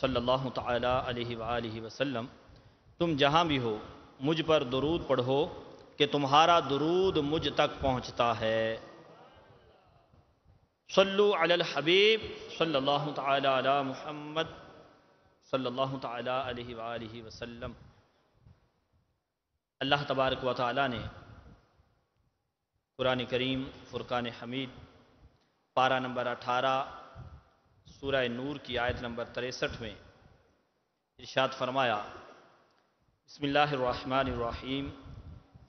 صلی اللہ تعالی علیہ وآلہ وسلم تم جہاں بھی ہو مجھ پر درود پڑھو کہ تمہارا درود مجھ تک پہنچتا ہے صلو علی الحبیب صلی اللہ تعالی محمد صلی اللہ تعالیٰ علیہ وآلہ وسلم اللہ تبارک و تعالیٰ نے قرآن کریم فرقان حمید پارہ نمبر اٹھارہ سورہ نور کی آیت نمبر 63 میں ارشاد فرمایا بسم اللہ الرحمن الرحیم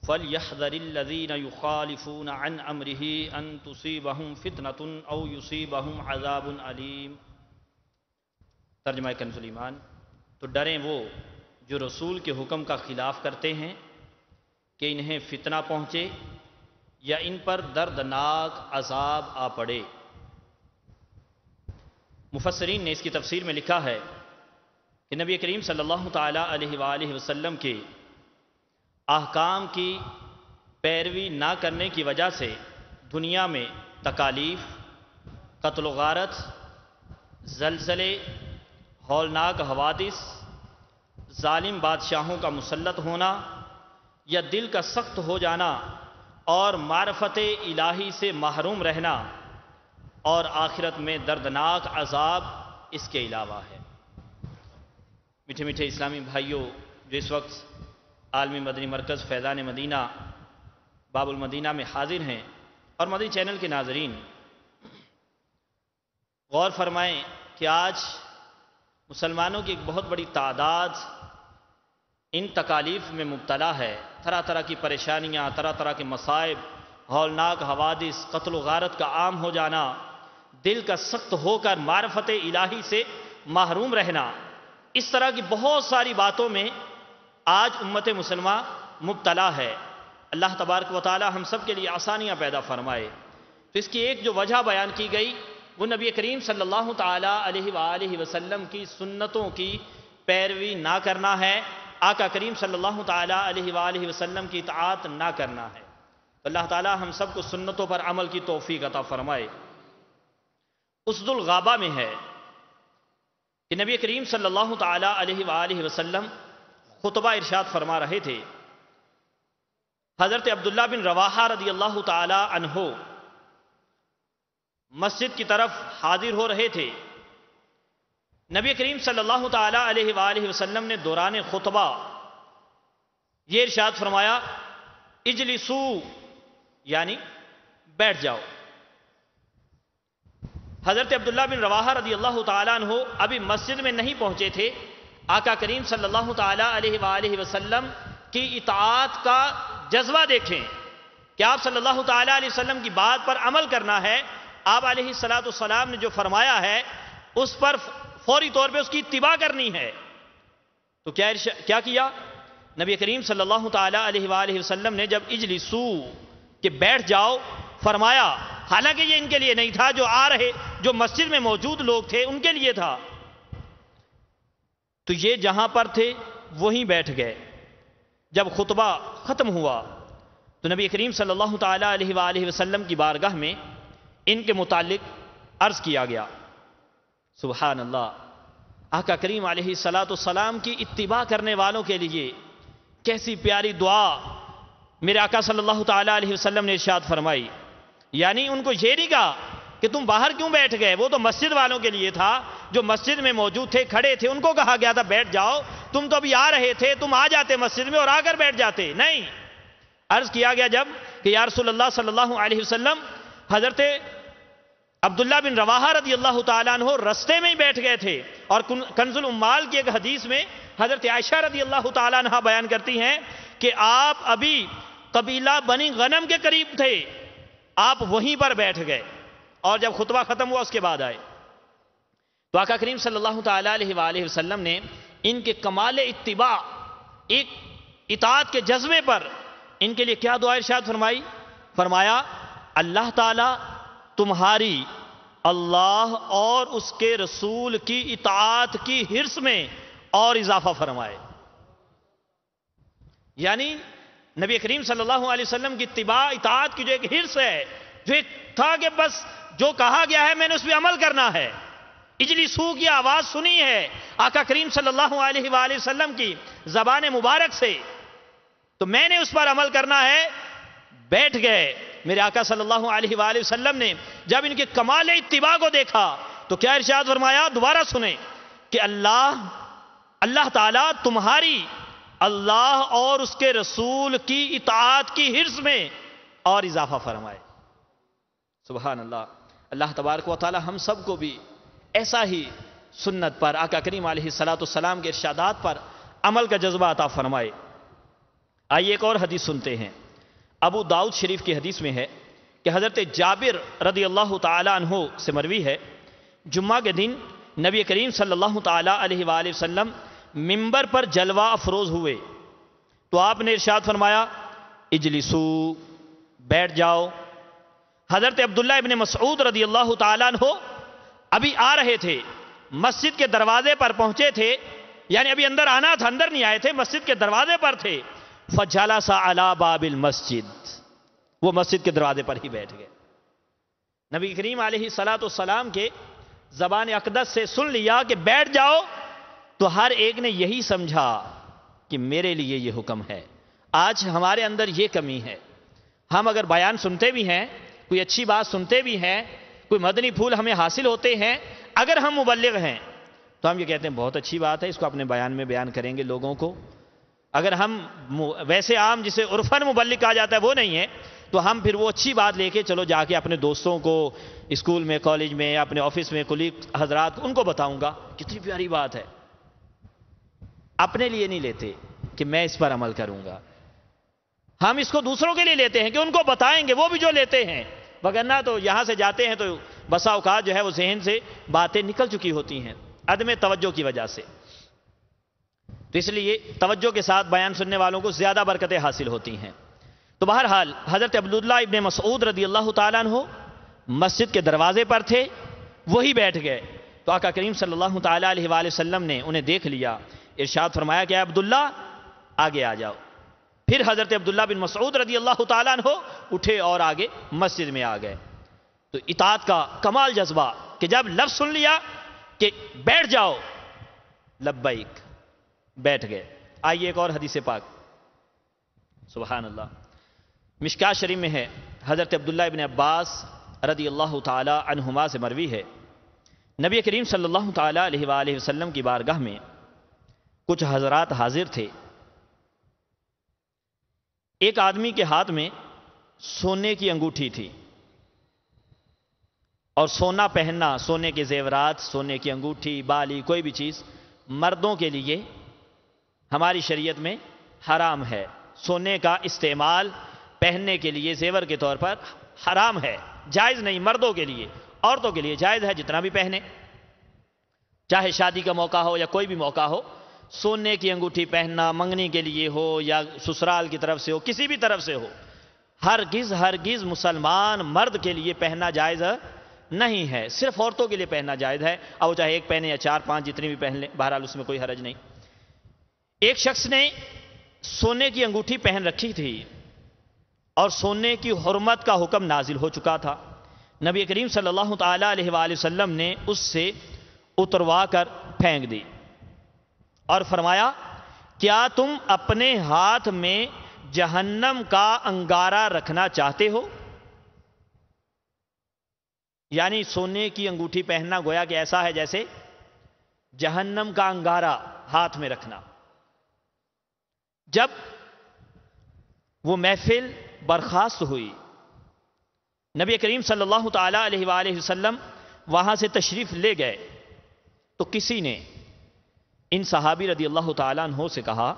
فَلْيَحْذَرِ الَّذِينَ يُخَالِفُونَ عَنْ أَمْرِهِ أَن تُصِيبَهُمْ فِتْنَةٌ أَوْ يُصِيبَهُمْ عَذَابٌ عَلِيمٌ ترجمہ کنز یوسی علیم تو ڈریں وہ جو رسول کے حکم کا خلاف کرتے ہیں کہ انہیں فتنہ پہنچے یا ان پر دردناک عذاب آ پڑے مفسرین نے اس کی تفسیر میں لکھا ہے کہ نبی کریم صلی اللہ تعالیٰ علیہ وآلہ وسلم کے احکام کی پیروی نہ کرنے کی وجہ سے دنیا میں تکالیف قتل و غارت زلزلے ہولناک حوادث ظالم بادشاہوں کا مسلط ہونا یا دل کا سخت ہو جانا اور معرفت الہی سے محروم رہنا اور آخرت میں دردناک عذاب اس کے علاوہ ہے میٹھے میٹھے اسلامی بھائیوں جو اس وقت عالمی مدنی مرکز فیضان مدینہ باب المدینہ میں حاضر ہیں اور مدنی چینل کے ناظرین غور فرمائیں کہ آج مسلمانوں کی ایک بہت بڑی تعداد ان تکالیف میں مبتلا ہے طرح طرح کی پریشانیاں طرح طرح کے مصائب ہولناک حوادث قتل و غارت کا عام ہو جانا دل کا سخت ہو کر معرفت الہی سے محروم رہنا اس طرح کی بہت ساری باتوں میں آج امت مسلمہ مبتلا ہے اللہ تبارک و تعالی ہم سب کے لیے آسانیاں پیدا فرمائے تو اس کی ایک جو وجہ بیان کی گئی وہ نبی کریم صلی اللہ تعالیٰ علیہ وآلہ وسلم کی سنتوں کی پیروی نہ کرنا ہے آقا کریم صلی اللہ تعالیٰ علیہ وآلہ وسلم کی اطاعت نہ کرنا ہے اللہ تعالیٰ ہم سب کو سنتوں پر عمل کی توفیق عطا فرمائے اسد الغابہ میں ہے کہ نبی کریم صلی اللہ تعالیٰ علیہ وآلہ وسلم خطبہ ارشاد فرما رہے تھے حضرت عبداللہ بن رواحہ رضی اللہ تعالی عنہ مسجد کی طرف حاضر ہو رہے تھے نبی کریم صلی اللہ تعالی علیہ وآلہ وسلم نے دوران خطبہ یہ ارشاد فرمایا اجلسو یعنی بیٹھ جاؤ حضرت عبداللہ بن رواحہ رضی اللہ تعالیٰ عنہ ابھی مسجد میں نہیں پہنچے تھے آقا کریم صلی اللہ تعالیٰ علیہ وآلہ وسلم کی اطاعت کا جذبہ دیکھیں کہ آپ صلی اللہ تعالیٰ علیہ وسلم کی بات پر عمل کرنا ہے آپ علیہ السلام والسلام نے جو فرمایا ہے اس پر فوری طور پہ اس کی اتباع کرنی ہے تو کیا کیا نبی کریم صلی اللہ تعالیٰ علیہ وآلہ وسلم نے جب اجلسو کہ بیٹھ جاؤ فرمایا حالانکہ یہ ان کے لیے نہیں تھا جو آ رہے جو مسجد میں موجود لوگ تھے ان کے لیے تھا تو یہ جہاں پر تھے وہیں بیٹھ گئے جب خطبہ ختم ہوا تو نبی کریم صلی اللہ تعالی علیہ وآلہ وسلم کی بارگاہ میں ان کے متعلق عرض کیا گیا سبحان اللہ آقا کریم علیہ السلاۃ والسلام کی اتباع کرنے والوں کے لیے کیسی پیاری دعا میرے آقا صلی اللہ تعالی علیہ وسلم نے ارشاد فرمائی یعنی ان کو یہ نہیں کہا کہ تم باہر کیوں بیٹھ گئے وہ تو مسجد والوں کے لیے تھا جو مسجد میں موجود تھے کھڑے تھے ان کو کہا گیا تھا بیٹھ جاؤ تم تو ابھی آ رہے تھے تم آ جاتے مسجد میں اور آ کر بیٹھ جاتے نہیں عرض کیا گیا جب کہ یا رسول اللہ صلی اللہ علیہ وسلم حضرت عبداللہ بن رواحہ رضی اللہ تعالیٰ عنہ رستے میں ہی بیٹھ گئے تھے اور کنز امال کی ایک حدیث میں حضرت عائشہ رضی اللہ تعالیٰ عنہ بیان کرتی ہیں کہ آپ ابھی قبیلہ بنی غنم کے قریب تھے آپ وہیں پر بیٹھ گئے اور جب خطبہ ختم ہوا اس کے بعد آئے تو آقا کریم صلی اللہ تعالی وسلم نے ان کے کمال اتباع ایک اطاعت کے جذبے پر ان کے لیے کیا دعا ارشاد فرمائی فرمایا اللہ تعالی تمہاری اللہ اور اس کے رسول کی اطاعت کی ہرس میں اور اضافہ فرمائے یعنی نبی کریم صلی اللہ علیہ وسلم کی اتباع اطاعت کی جو ایک حرص ہے جو ایک تھا کہ بس جو کہا گیا ہے میں نے اس پہ عمل کرنا ہے اجلی سو کی آواز سنی ہے آقا کریم صلی اللہ علیہ وآلہ وسلم کی زبان مبارک سے تو میں نے اس پر عمل کرنا ہے بیٹھ گئے میرے آقا صلی اللہ علیہ وآلہ وسلم نے جب ان کے کمال اتباع کو دیکھا تو کیا ارشاد فرمایا دوبارہ سنیں کہ اللہ اللہ تعالیٰ تمہاری اللہ اور اس کے رسول کی اطاعت کی حرص میں اور اضافہ فرمائے سبحان اللہ اللہ تبارک و تعالی ہم سب کو بھی ایسا ہی سنت پر آقا کریم علیہ السلام کے ارشادات پر عمل کا جذبہ عطا فرمائے آئیے ایک اور حدیث سنتے ہیں ابو داؤد شریف کی حدیث میں ہے کہ حضرت جابر رضی اللہ تعالی عنہ سے مروی ہے جمعہ کے دن نبی کریم صلی اللہ علیہ علیہ وسلم ممبر پر جلوہ افروز ہوئے تو آپ نے ارشاد فرمایا اجلسو بیٹھ جاؤ حضرت عبداللہ ابن مسعود رضی اللہ تعالیٰ عنہ ابھی آ رہے تھے مسجد کے دروازے پر پہنچے تھے یعنی ابھی اندر آنا تھا اندر نہیں آئے تھے مسجد کے دروازے پر تھے فجالا سا علا باب المسجد وہ مسجد کے دروازے پر ہی بیٹھ گئے نبی کریم علیہ صلاح السلام کے زبان اقدس سے سن لیا کہ بیٹھ جاؤ تو ہر ایک نے یہی سمجھا کہ میرے لیے یہ حکم ہے آج ہمارے اندر یہ کمی ہے ہم اگر بیان سنتے بھی ہیں کوئی اچھی بات سنتے بھی ہیں کوئی مدنی پھول ہمیں حاصل ہوتے ہیں اگر ہم مبلغ ہیں تو ہم یہ کہتے ہیں بہت اچھی بات ہے اس کو اپنے بیان میں بیان کریں گے لوگوں کو اگر ہم ویسے عام جسے عرفن مبلک کہا جاتا ہے وہ نہیں ہے تو ہم پھر وہ اچھی بات لے کے چلو جا کے اپنے دوستوں کو اسکول میں کالج میں اپنے آفس میں کلیگ حضرات ان کو بتاؤں گا کتنی پیاری بات ہے اپنے لیے نہیں لیتے کہ میں اس پر عمل کروں گا ہم اس کو دوسروں کے لیے لیتے ہیں کہ ان کو بتائیں گے وہ بھی جو لیتے ہیں وگرنہ تو یہاں سے جاتے ہیں تو بسا اوقات جو ہے وہ ذہن سے باتیں نکل چکی ہوتی ہیں عدم توجہ کی وجہ سے تو اس لیے توجہ کے ساتھ بیان سننے والوں کو زیادہ برکتیں حاصل ہوتی ہیں تو بہرحال حضرت عبداللہ ابن مسعود رضی اللہ تعالیٰ مسجد کے دروازے پر تھے وہی بیٹھ گئے تو آقا کریم صلی اللہ علیہ وآلہ وسلم نے انہیں دیکھ لیا ارشاد فرمایا اے عبداللہ آگے آ جاؤ پھر حضرت عبداللہ بن مسعود رضی اللہ تعالیٰ اٹھے اور آگے مسجد میں آ گئے تو اطاعت کا کمال جذبہ کہ جب لفظ سن لیا کہ بیٹھ جاؤ لبیک بیٹھ گئے آئیے ایک اور حدیث پاک سبحان اللہ مشکا شریف میں ہے حضرت عبداللہ بن عباس رضی اللہ تعالیٰ عنہما سے مروی ہے نبی کریم صلی اللہ تعالیٰ علیہ وآلہ وسلم کی بارگاہ میں کچھ حضرات حاضر تھے ایک آدمی کے ہاتھ میں سونے کی انگوٹھی تھی اور سونا پہننا سونے کے زیورات سونے کی انگوٹھی بالی کوئی بھی چیز مردوں کے لیے ہماری شریعت میں حرام ہے سونے کا استعمال پہننے کے لیے زیور کے طور پر حرام ہے جائز نہیں مردوں کے لیے عورتوں کے لیے جائز ہے جتنا بھی پہنے چاہے شادی کا موقع ہو یا کوئی بھی موقع ہو سونے کی انگوٹھی پہننا منگنی کے لیے ہو یا سسرال کی طرف سے ہو کسی بھی طرف سے ہو ہرگز ہرگز مسلمان مرد کے لیے پہنا جائز نہیں ہے صرف عورتوں کے لیے پہنا جائز ہے اور وہ چاہے ایک پہنے یا چار پانچ جتنی بھی پہن لیں بہرحال اس میں کوئی حرج نہیں ایک شخص نے سونے کی انگوٹھی پہن رکھی تھی اور سونے کی حرمت کا حکم نازل ہو چکا تھا نبی کریم صلی اللہ تعالی علیہ وآلہ وسلم نے اس سے اتروا کر پھینک دی اور فرمایا کیا تم اپنے ہاتھ میں جہنم کا انگارہ رکھنا چاہتے ہو یعنی سونے کی انگوٹھی پہننا گویا کہ ایسا ہے جیسے جہنم کا انگارہ ہاتھ میں رکھنا جب وہ محفل برخاست ہوئی نبی کریم صلی اللہ تعالی علیہ وآلہ وسلم وہاں سے تشریف لے گئے تو کسی نے ان صحابی رضی اللہ تعالیٰ عنہ سے کہا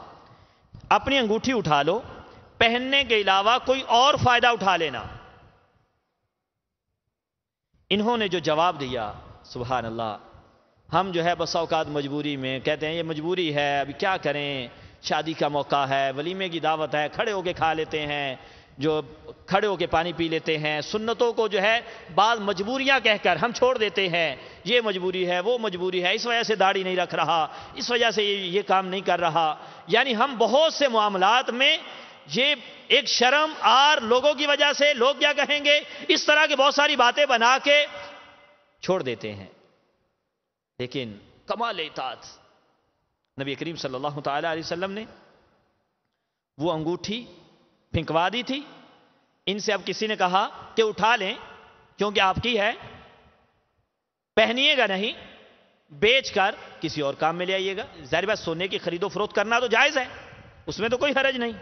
اپنی انگوٹھی اٹھا لو پہننے کے علاوہ کوئی اور فائدہ اٹھا لینا انہوں نے جو جواب دیا سبحان اللہ ہم جو ہے بس اوقات مجبوری میں کہتے ہیں یہ مجبوری ہے ابھی کیا کریں شادی کا موقع ہے ولیمے کی دعوت ہے کھڑے ہو کے کھا لیتے ہیں جو کھڑے ہو کے پانی پی لیتے ہیں سنتوں کو جو ہے بعض مجبوریاں کہہ کر ہم چھوڑ دیتے ہیں یہ مجبوری ہے وہ مجبوری ہے اس وجہ سے داڑھی نہیں رکھ رہا اس وجہ سے یہ کام نہیں کر رہا یعنی ہم بہت سے معاملات میں یہ ایک شرم آر لوگوں کی وجہ سے لوگ کیا کہیں گے اس طرح کی بہت ساری باتیں بنا کے چھوڑ دیتے ہیں لیکن کمال اطاعت نبی کریم صلی اللہ تعالی علیہ وسلم نے وہ انگوٹھی پھنکوا دی تھی ان سے اب کسی نے کہا کہ اٹھا لیں کیونکہ آپ کی ہے پہنیے گا نہیں بیچ کر کسی اور کام میں لے آئیے گا ظاہر بات سونے کی خرید و فروخت کرنا تو جائز ہے اس میں تو کوئی حرج نہیں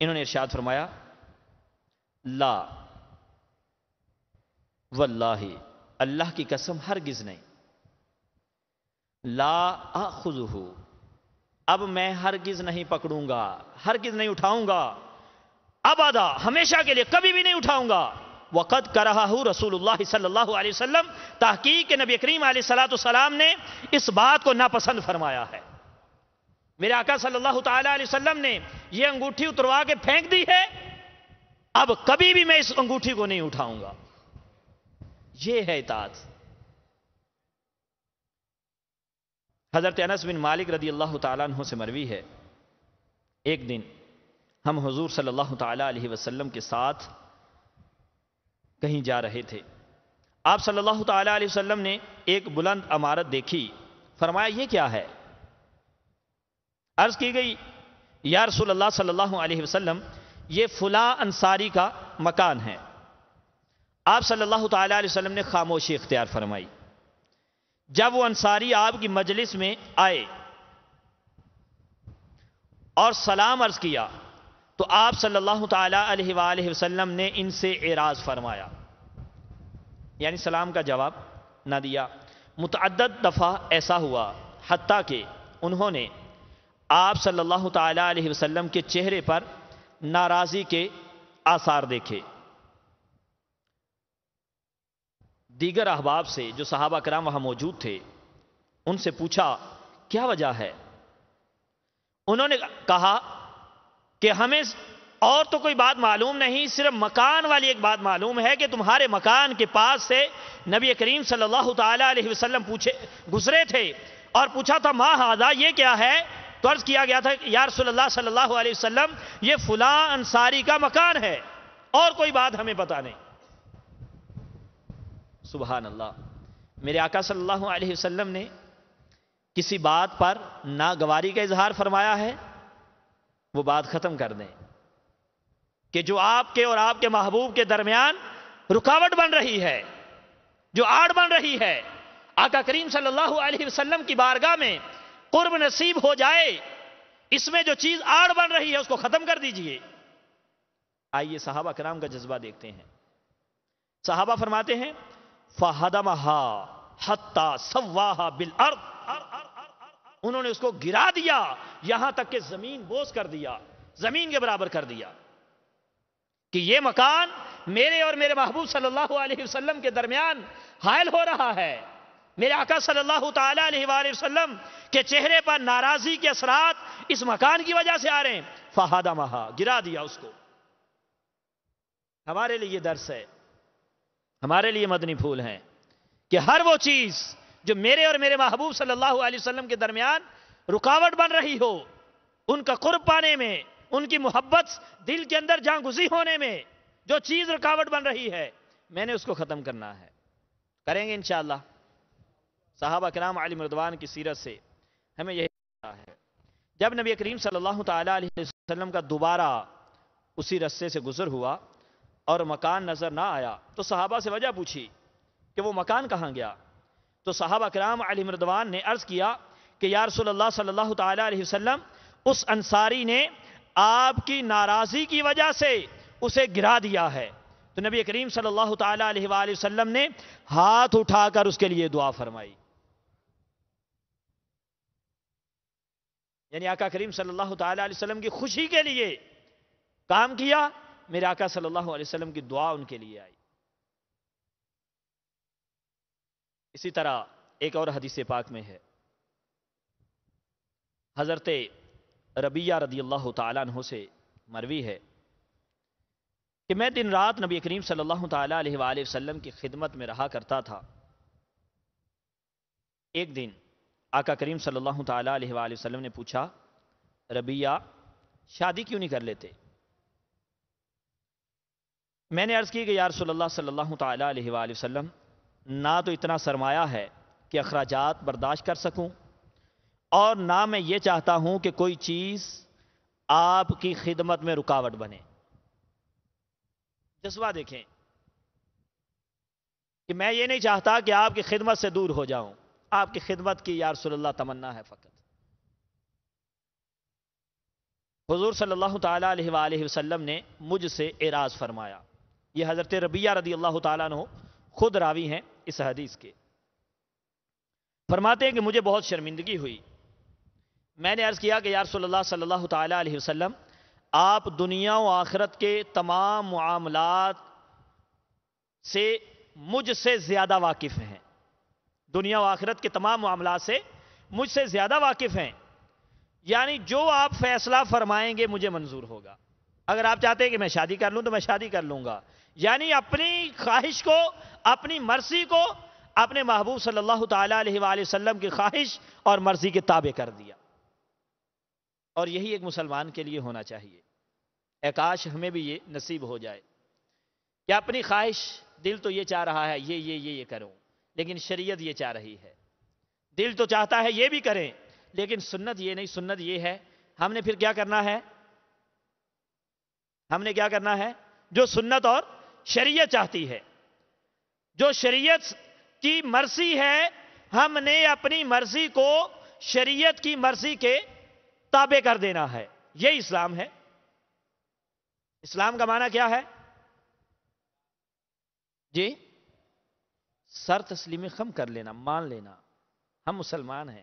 انہوں نے ارشاد فرمایا لا واللہ اللہ کی قسم ہرگز نہیں لا آخ اب میں ہرگز نہیں پکڑوں گا ہرگز نہیں اٹھاؤں گا ہمیشہ کے لیے کبھی بھی نہیں اٹھاؤں گا وقت کر رہا ہوں رسول اللہ صلی اللہ علیہ وسلم تحقیق نبی کریم علیہ السلام نے اس بات کو ناپسند فرمایا ہے میرے آقا صلی اللہ تعالی علیہ وسلم نے یہ انگوٹھی اتروا کے پھینک دی ہے اب کبھی بھی میں اس انگوٹھی کو نہیں اٹھاؤں گا یہ ہے اطاعت حضرت انس بن مالک رضی اللہ تعالیٰ عنہ سے مروی ہے ایک دن ہم حضور صلی اللہ تعالیٰ علیہ وسلم کے ساتھ کہیں جا رہے تھے آپ صلی اللہ تعالیٰ علیہ وسلم نے ایک بلند عمارت دیکھی فرمایا یہ کیا ہے عرض کی گئی یا رسول اللہ صلی اللہ علیہ وسلم یہ فلاں انصاری کا مکان ہے آپ صلی اللہ تعالیٰ علیہ وسلم نے خاموشی اختیار فرمائی جب وہ انصاری آپ کی مجلس میں آئے اور سلام عرض کیا تو آپ صلی اللہ تعالیٰ علیہ وآلہ وسلم نے ان سے اعراض فرمایا یعنی سلام کا جواب نہ دیا متعدد دفعہ ایسا ہوا حتیٰ کہ انہوں نے آپ صلی اللہ تعالیٰ علیہ وسلم کے چہرے پر ناراضی کے آثار دیکھے دیگر احباب سے جو صحابہ کرام وہاں موجود تھے ان سے پوچھا کیا وجہ ہے انہوں نے کہا کہ ہمیں اور تو کوئی بات معلوم نہیں صرف مکان والی ایک بات معلوم ہے کہ تمہارے مکان کے پاس سے نبی کریم صلی اللہ تعالیٰ علیہ وسلم پوچھے گزرے تھے اور پوچھا تھا ماں ہاضا یہ کیا ہے تو عرض کیا گیا تھا کہ یا رسول اللہ صلی اللہ علیہ وسلم یہ فلاں انصاری کا مکان ہے اور کوئی بات ہمیں پتا نہیں سبحان اللہ میرے آقا صلی اللہ علیہ وسلم نے کسی بات پر ناگواری کا اظہار فرمایا ہے وہ بات ختم کر دیں کہ جو آپ کے اور آپ کے محبوب کے درمیان رکاوٹ بن رہی ہے جو آڑ بن رہی ہے آقا کریم صلی اللہ علیہ وسلم کی بارگاہ میں قرب نصیب ہو جائے اس میں جو چیز آڑ بن رہی ہے اس کو ختم کر دیجئے آئیے صحابہ کرام کا جذبہ دیکھتے ہیں صحابہ فرماتے ہیں فہدم ہا سواہا بالارض انہوں نے اس کو گرا دیا یہاں تک کہ زمین بوس کر دیا زمین کے برابر کر دیا کہ یہ مکان میرے اور میرے محبوب صلی اللہ علیہ وسلم کے درمیان حائل ہو رہا ہے میرے آقا صلی اللہ تعالی وسلم کے چہرے پر ناراضی کے اثرات اس مکان کی وجہ سے آ رہے ہیں فہادہ مہا گرا دیا اس کو ہمارے لیے یہ درس ہے ہمارے لیے مدنی پھول ہیں کہ ہر وہ چیز جو میرے اور میرے محبوب صلی اللہ علیہ وسلم کے درمیان رکاوٹ بن رہی ہو ان کا قرب پانے میں ان کی محبت دل کے اندر جان گزی ہونے میں جو چیز رکاوٹ بن رہی ہے میں نے اس کو ختم کرنا ہے کریں گے انشاءاللہ صحابہ کرام علی مردوان کی سیرت سے ہمیں یہی ہے جب نبی کریم صلی اللہ تعالیٰ علیہ وسلم کا دوبارہ اسی رسے سے گزر ہوا اور مکان نظر نہ آیا تو صحابہ سے وجہ پوچھی کہ وہ مکان کہاں گیا تو صحابہ کرام علی مردوان نے عرض کیا کہ یا رسول اللہ صلی اللہ تعالیٰ علیہ وسلم اس انصاری نے آپ کی ناراضی کی وجہ سے اسے گرا دیا ہے تو نبی کریم صلی اللہ تعالی علیہ وآلہ وسلم نے ہاتھ اٹھا کر اس کے لیے دعا فرمائی یعنی آقا کریم صلی اللہ تعالیٰ علیہ وسلم کی خوشی کے لیے کام کیا میرے آقا صلی اللہ علیہ وسلم کی دعا ان کے لیے آئی اسی طرح ایک اور حدیث پاک میں ہے حضرت ربیہ رضی اللہ تعالیٰ عنہ سے مروی ہے کہ میں دن رات نبی کریم صلی اللہ تعالیٰ علیہ وآلہ وسلم کی خدمت میں رہا کرتا تھا ایک دن آقا کریم صلی اللہ تعالیٰ علیہ وآلہ وسلم نے پوچھا ربیہ شادی کیوں نہیں کر لیتے میں نے عرض کی کہ یا رسول اللہ صلی اللہ تعالیٰ علیہ وآلہ وسلم نہ تو اتنا سرمایہ ہے کہ اخراجات برداشت کر سکوں اور نہ میں یہ چاہتا ہوں کہ کوئی چیز آپ کی خدمت میں رکاوٹ بنے جذبہ دیکھیں کہ میں یہ نہیں چاہتا کہ آپ کی خدمت سے دور ہو جاؤں آپ کی خدمت کی یا رسول اللہ تمنا ہے فقط حضور صلی اللہ تعالی علیہ وآلہ وسلم نے مجھ سے اعراض فرمایا یہ حضرت ربیہ رضی اللہ تعالیٰ نے خود راوی ہیں اس حدیث کے فرماتے ہیں کہ مجھے بہت شرمندگی ہوئی میں نے عرض کیا کہ یا رسول اللہ صلی اللہ تعالیٰ علیہ وسلم آپ دنیا و آخرت کے تمام معاملات سے مجھ سے زیادہ واقف ہیں دنیا و آخرت کے تمام معاملات سے مجھ سے زیادہ واقف ہیں یعنی جو آپ فیصلہ فرمائیں گے مجھے منظور ہوگا اگر آپ چاہتے ہیں کہ میں شادی کر لوں تو میں شادی کر لوں گا یعنی اپنی خواہش کو اپنی مرضی کو اپنے محبوب صلی اللہ تعالی علیہ وآلہ وسلم کی خواہش اور مرضی کے تابع کر دیا اور یہی ایک مسلمان کے لیے ہونا چاہیے اکاش ہمیں بھی یہ نصیب ہو جائے کہ اپنی خواہش دل تو یہ چاہ رہا ہے یہ یہ یہ یہ کروں لیکن شریعت یہ چاہ رہی ہے دل تو چاہتا ہے یہ بھی کریں لیکن سنت یہ نہیں سنت یہ ہے ہم نے پھر کیا کرنا ہے ہم نے کیا کرنا ہے جو سنت اور شریعت چاہتی ہے جو شریعت کی مرضی ہے ہم نے اپنی مرضی کو شریعت کی مرضی کے تابع کر دینا ہے یہ اسلام ہے اسلام کا معنی کیا ہے جی سر تسلیم خم کر لینا مان لینا ہم مسلمان ہیں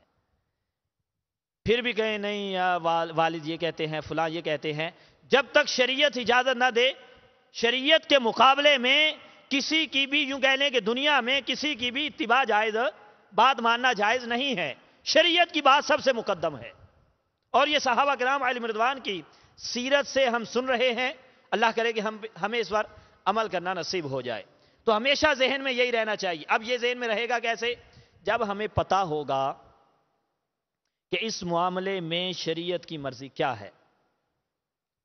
پھر بھی کہیں نہیں والد یہ کہتے ہیں فلاں یہ کہتے ہیں جب تک شریعت اجازت نہ دے شریعت کے مقابلے میں کسی کی بھی یوں کہہ لیں کہ دنیا میں کسی کی بھی اتباع جائز بات ماننا جائز نہیں ہے شریعت کی بات سب سے مقدم ہے اور یہ صحابہ کرام علی مردوان کی سیرت سے ہم سن رہے ہیں اللہ کرے کہ ہمیں اس پر عمل کرنا نصیب ہو جائے تو ہمیشہ ذہن میں یہی رہنا چاہیے اب یہ ذہن میں رہے گا کیسے جب ہمیں پتا ہوگا کہ اس معاملے میں شریعت کی مرضی کیا ہے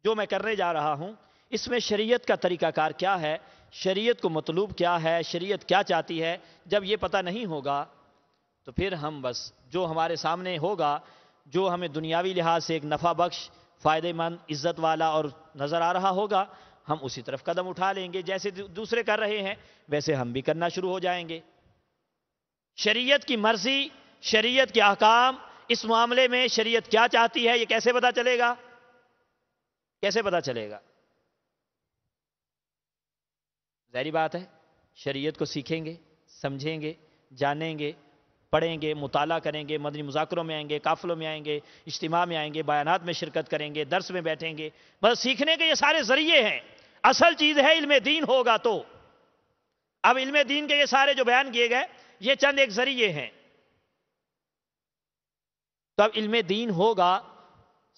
جو میں کرنے جا رہا ہوں اس میں شریعت کا طریقہ کار کیا ہے شریعت کو مطلوب کیا ہے شریعت کیا چاہتی ہے جب یہ پتہ نہیں ہوگا تو پھر ہم بس جو ہمارے سامنے ہوگا جو ہمیں دنیاوی لحاظ سے ایک نفع بخش فائدہ مند عزت والا اور نظر آ رہا ہوگا ہم اسی طرف قدم اٹھا لیں گے جیسے دوسرے کر رہے ہیں ویسے ہم بھی کرنا شروع ہو جائیں گے شریعت کی مرضی شریعت کے احکام اس معاملے میں شریعت کیا چاہتی ہے یہ کیسے پتا چلے گا کیسے پتا چلے گا ظاہری بات ہے شریعت کو سیکھیں گے سمجھیں گے جانیں گے پڑھیں گے مطالعہ کریں گے مدنی مذاکروں میں آئیں گے کافلوں میں آئیں گے اجتماع میں آئیں گے بیانات میں شرکت کریں گے درس میں بیٹھیں گے بس سیکھنے کے یہ سارے ذریعے ہیں اصل چیز ہے علم دین ہوگا تو اب علم دین کے یہ سارے جو بیان کیے گئے یہ چند ایک ذریعے ہیں تو اب علم دین ہوگا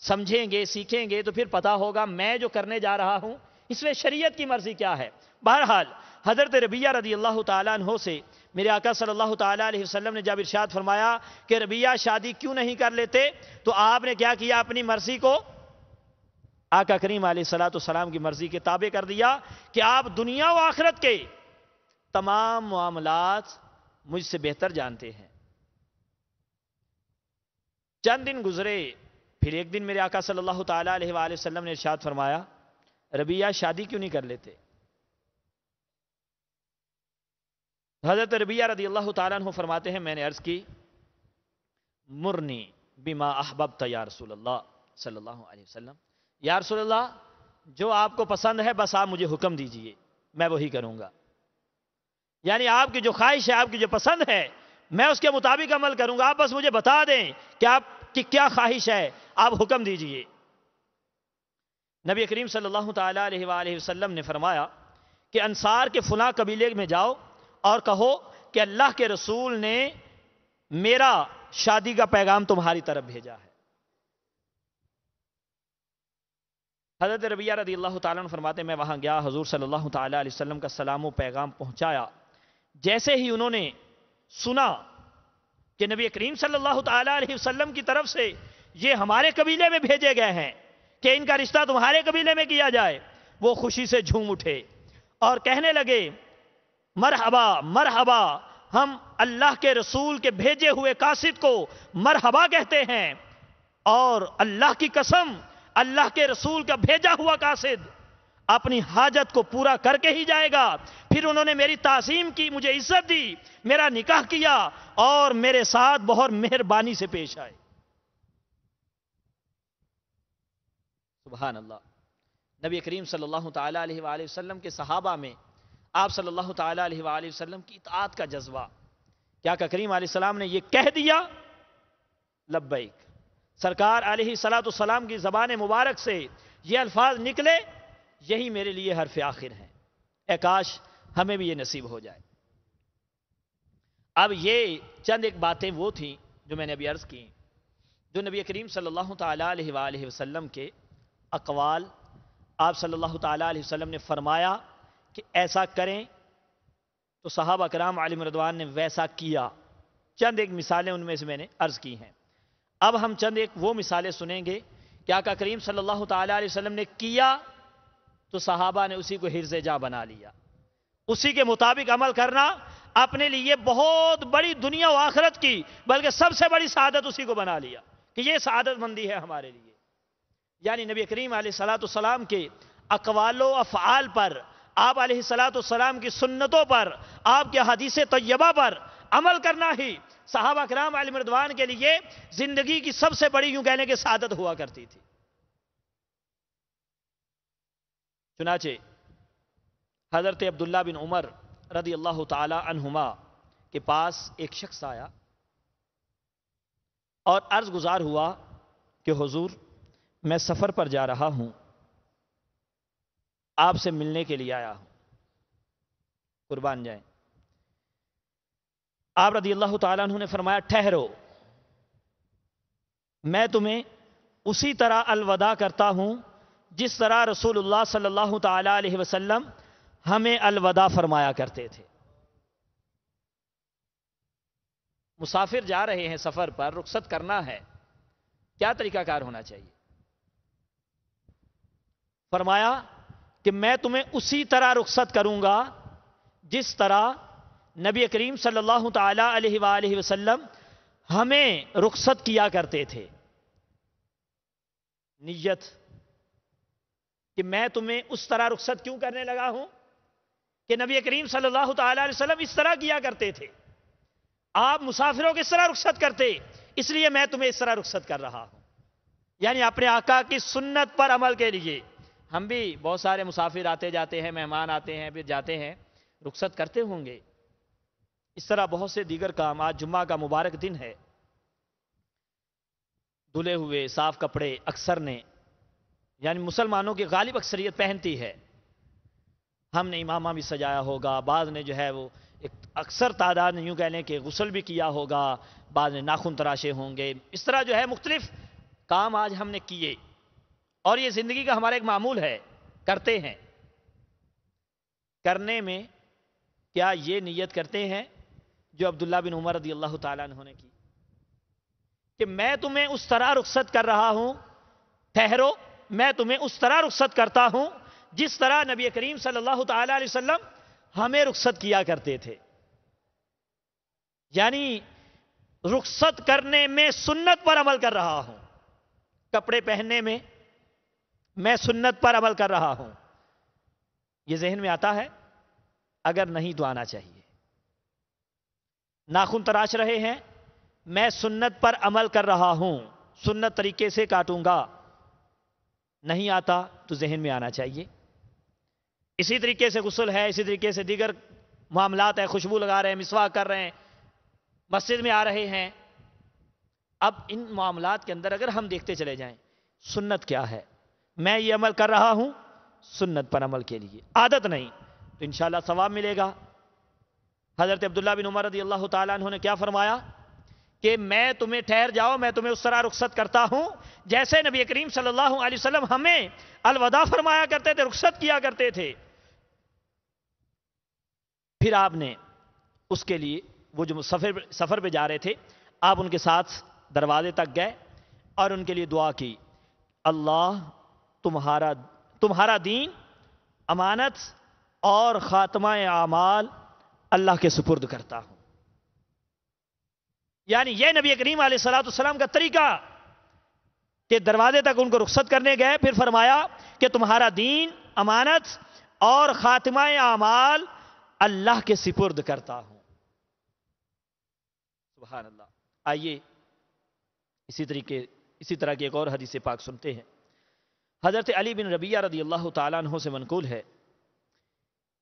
سمجھیں گے سیکھیں گے تو پھر پتا ہوگا میں جو کرنے جا رہا ہوں اس میں شریعت کی مرضی کیا ہے بہرحال حضرت ربیہ رضی اللہ تعالیٰ عنہ سے میرے آقا صلی اللہ تعالیٰ علیہ وسلم نے جب ارشاد فرمایا کہ ربیہ شادی کیوں نہیں کر لیتے تو آپ نے کیا کیا اپنی مرضی کو آقا کریم علیہ صلاۃ والسلام کی مرضی کے تابع کر دیا کہ آپ دنیا و آخرت کے تمام معاملات مجھ سے بہتر جانتے ہیں چند دن گزرے پھر ایک دن میرے آقا صلی اللہ تعالیٰ علیہ وآلہ وسلم نے ارشاد فرمایا ربیہ شادی کیوں نہیں کر لیتے حضرت ربیہ رضی اللہ تعالیٰ عنہ فرماتے ہیں میں نے عرض کی مرنی بیما احباب رسول اللہ صلی اللہ علیہ وسلم یا رسول اللہ جو آپ کو پسند ہے بس آپ مجھے حکم دیجئے میں وہی کروں گا یعنی آپ کی جو خواہش ہے آپ کی جو پسند ہے میں اس کے مطابق عمل کروں گا آپ بس مجھے بتا دیں کہ آپ کی کیا خواہش ہے آپ حکم دیجئے نبی کریم صلی اللہ تعالیٰ علیہ وآلہ وسلم نے فرمایا کہ انصار کے فلاں قبیلے میں جاؤ اور کہو کہ اللہ کے رسول نے میرا شادی کا پیغام تمہاری طرف بھیجا ہے حضرت ربیہ رضی اللہ تعالیٰ نے فرماتے میں وہاں گیا حضور صلی اللہ تعالیٰ علیہ وسلم کا سلام و پیغام پہنچایا جیسے ہی انہوں نے سنا کہ نبی کریم صلی اللہ تعالیٰ علیہ وسلم کی طرف سے یہ ہمارے قبیلے میں بھیجے گئے ہیں کہ ان کا رشتہ تمہارے قبیلے میں کیا جائے وہ خوشی سے جھوم اٹھے اور کہنے لگے مرحبا مرحبا ہم اللہ کے رسول کے بھیجے ہوئے قاصد کو مرحبا کہتے ہیں اور اللہ کی قسم اللہ کے رسول کا بھیجا ہوا قاصد اپنی حاجت کو پورا کر کے ہی جائے گا پھر انہوں نے میری تعظیم کی مجھے عزت دی میرا نکاح کیا اور میرے ساتھ بہت مہربانی سے پیش آئے سبحان اللہ نبی کریم صلی اللہ تعالیٰ علیہ وآلہ وسلم کے صحابہ میں آپ صلی اللہ تعالیٰ علیہ وآلہ وسلم کی اطاعت کا جذبہ کیا کہ کریم علیہ السلام نے یہ کہہ دیا لبیک سرکار علیہ السلام کی زبان مبارک سے یہ الفاظ نکلے یہی میرے لیے حرف آخر ہیں اے کاش ہمیں بھی یہ نصیب ہو جائے اب یہ چند ایک باتیں وہ تھیں جو میں نے ابھی عرض کی جو نبی کریم صلی اللہ تعالیٰ وسلم کے اقوال آپ صلی اللہ تعالیٰ علیہ وسلم نے فرمایا کہ ایسا کریں تو صحابہ کرام عالم مردوان نے ویسا کیا چند ایک مثالیں ان میں سے میں نے عرض کی ہیں اب ہم چند ایک وہ مثالیں سنیں گے کیا کا کریم صلی اللہ تعالیٰ علیہ وسلم نے کیا تو صحابہ نے اسی کو حرز جا بنا لیا اسی کے مطابق عمل کرنا اپنے لیے بہت بڑی دنیا و آخرت کی بلکہ سب سے بڑی سعادت اسی کو بنا لیا کہ یہ سعادت مندی ہے ہمارے لیے یعنی نبی کریم علیہ صلاحت السلام کے اقوال و افعال پر آپ علیہ السلاۃ السلام کی سنتوں پر آپ کے حدیث طیبہ پر عمل کرنا ہی صحابہ اکرام علی مردوان کے لیے زندگی کی سب سے بڑی یوں کہنے کی سعادت ہوا کرتی تھی چنانچہ حضرت عبداللہ بن عمر رضی اللہ تعالی عنہما کے پاس ایک شخص آیا اور عرض گزار ہوا کہ حضور میں سفر پر جا رہا ہوں آپ سے ملنے کے لیے آیا ہوں قربان جائیں آپ رضی اللہ تعالیٰ عنہ نے فرمایا ٹھہرو میں تمہیں اسی طرح الوداع کرتا ہوں جس طرح رسول اللہ صلی اللہ تعالی علیہ وسلم ہمیں الوداع فرمایا کرتے تھے مسافر جا رہے ہیں سفر پر رخصت کرنا ہے کیا طریقہ کار ہونا چاہیے فرمایا کہ میں تمہیں اسی طرح رخصت کروں گا جس طرح نبی کریم صلی اللہ تعالی وسلم ہمیں رخصت کیا کرتے تھے نیت کہ میں تمہیں اس طرح رخصت کیوں کرنے لگا ہوں کہ نبی کریم صلی اللہ تعالی وسلم اس طرح کیا کرتے تھے آپ مسافروں اس طرح رخصت کرتے اس لیے میں تمہیں اس طرح رخصت کر رہا ہوں یعنی اپنے آقا کی سنت پر عمل کے لیے ہم بھی بہت سارے مسافر آتے جاتے ہیں مہمان آتے ہیں پھر جاتے ہیں رخصت کرتے ہوں گے اس طرح بہت سے دیگر کام آج جمعہ کا مبارک دن ہے دھلے ہوئے صاف کپڑے اکثر نے یعنی مسلمانوں کی غالب اکثریت پہنتی ہے ہم نے امامہ بھی سجایا ہوگا بعض نے جو ہے وہ ایک اکثر تعداد نے یوں کہنے کہ غسل بھی کیا ہوگا بعض نے ناخن تراشے ہوں گے اس طرح جو ہے مختلف کام آج ہم نے کیے اور یہ زندگی کا ہمارا ایک معمول ہے کرتے ہیں کرنے میں کیا یہ نیت کرتے ہیں جو عبداللہ بن عمر رضی اللہ تعالیٰ عنہ نے کی کہ میں تمہیں اس طرح رخصت کر رہا ہوں ٹھہرو میں تمہیں اس طرح رخصت کرتا ہوں جس طرح نبی کریم صلی اللہ تعالی علیہ وسلم ہمیں رخصت کیا کرتے تھے یعنی رخصت کرنے میں سنت پر عمل کر رہا ہوں کپڑے پہننے میں میں سنت پر عمل کر رہا ہوں یہ ذہن میں آتا ہے اگر نہیں تو آنا چاہیے ناخن تراش رہے ہیں میں سنت پر عمل کر رہا ہوں سنت طریقے سے کاٹوں گا نہیں آتا تو ذہن میں آنا چاہیے اسی طریقے سے غسل ہے اسی طریقے سے دیگر معاملات ہیں خوشبو لگا رہے ہیں مسوا کر رہے ہیں مسجد میں آ رہے ہیں اب ان معاملات کے اندر اگر ہم دیکھتے چلے جائیں سنت کیا ہے میں یہ عمل کر رہا ہوں سنت پر عمل کے لیے عادت نہیں تو انشاءاللہ ثواب ملے گا حضرت عبداللہ بن عمر رضی اللہ تعالیٰ انہوں نے کیا فرمایا کہ میں تمہیں ٹھہر جاؤ میں تمہیں اس طرح رخصت کرتا ہوں جیسے نبی کریم صلی اللہ علیہ وسلم ہمیں الوداع فرمایا کرتے تھے رخصت کیا کرتے تھے پھر آپ نے اس کے لیے وہ جو سفر سفر پہ جا رہے تھے آپ ان کے ساتھ دروازے تک گئے اور ان کے لیے دعا کی اللہ تمہارا تمہارا دین امانت اور خاتمہ اعمال اللہ کے سپرد کرتا ہوں یعنی یہ نبی کریم علیہ سلاۃ السلام کا طریقہ کہ دروازے تک ان کو رخصت کرنے گئے پھر فرمایا کہ تمہارا دین امانت اور خاتمہ اعمال اللہ کے سپرد کرتا ہوں سبحان اللہ آئیے اسی طریقے اسی طرح کی ایک اور حدیث پاک سنتے ہیں حضرت علی بن ربیہ رضی اللہ تعالیٰ عنہ سے منقول ہے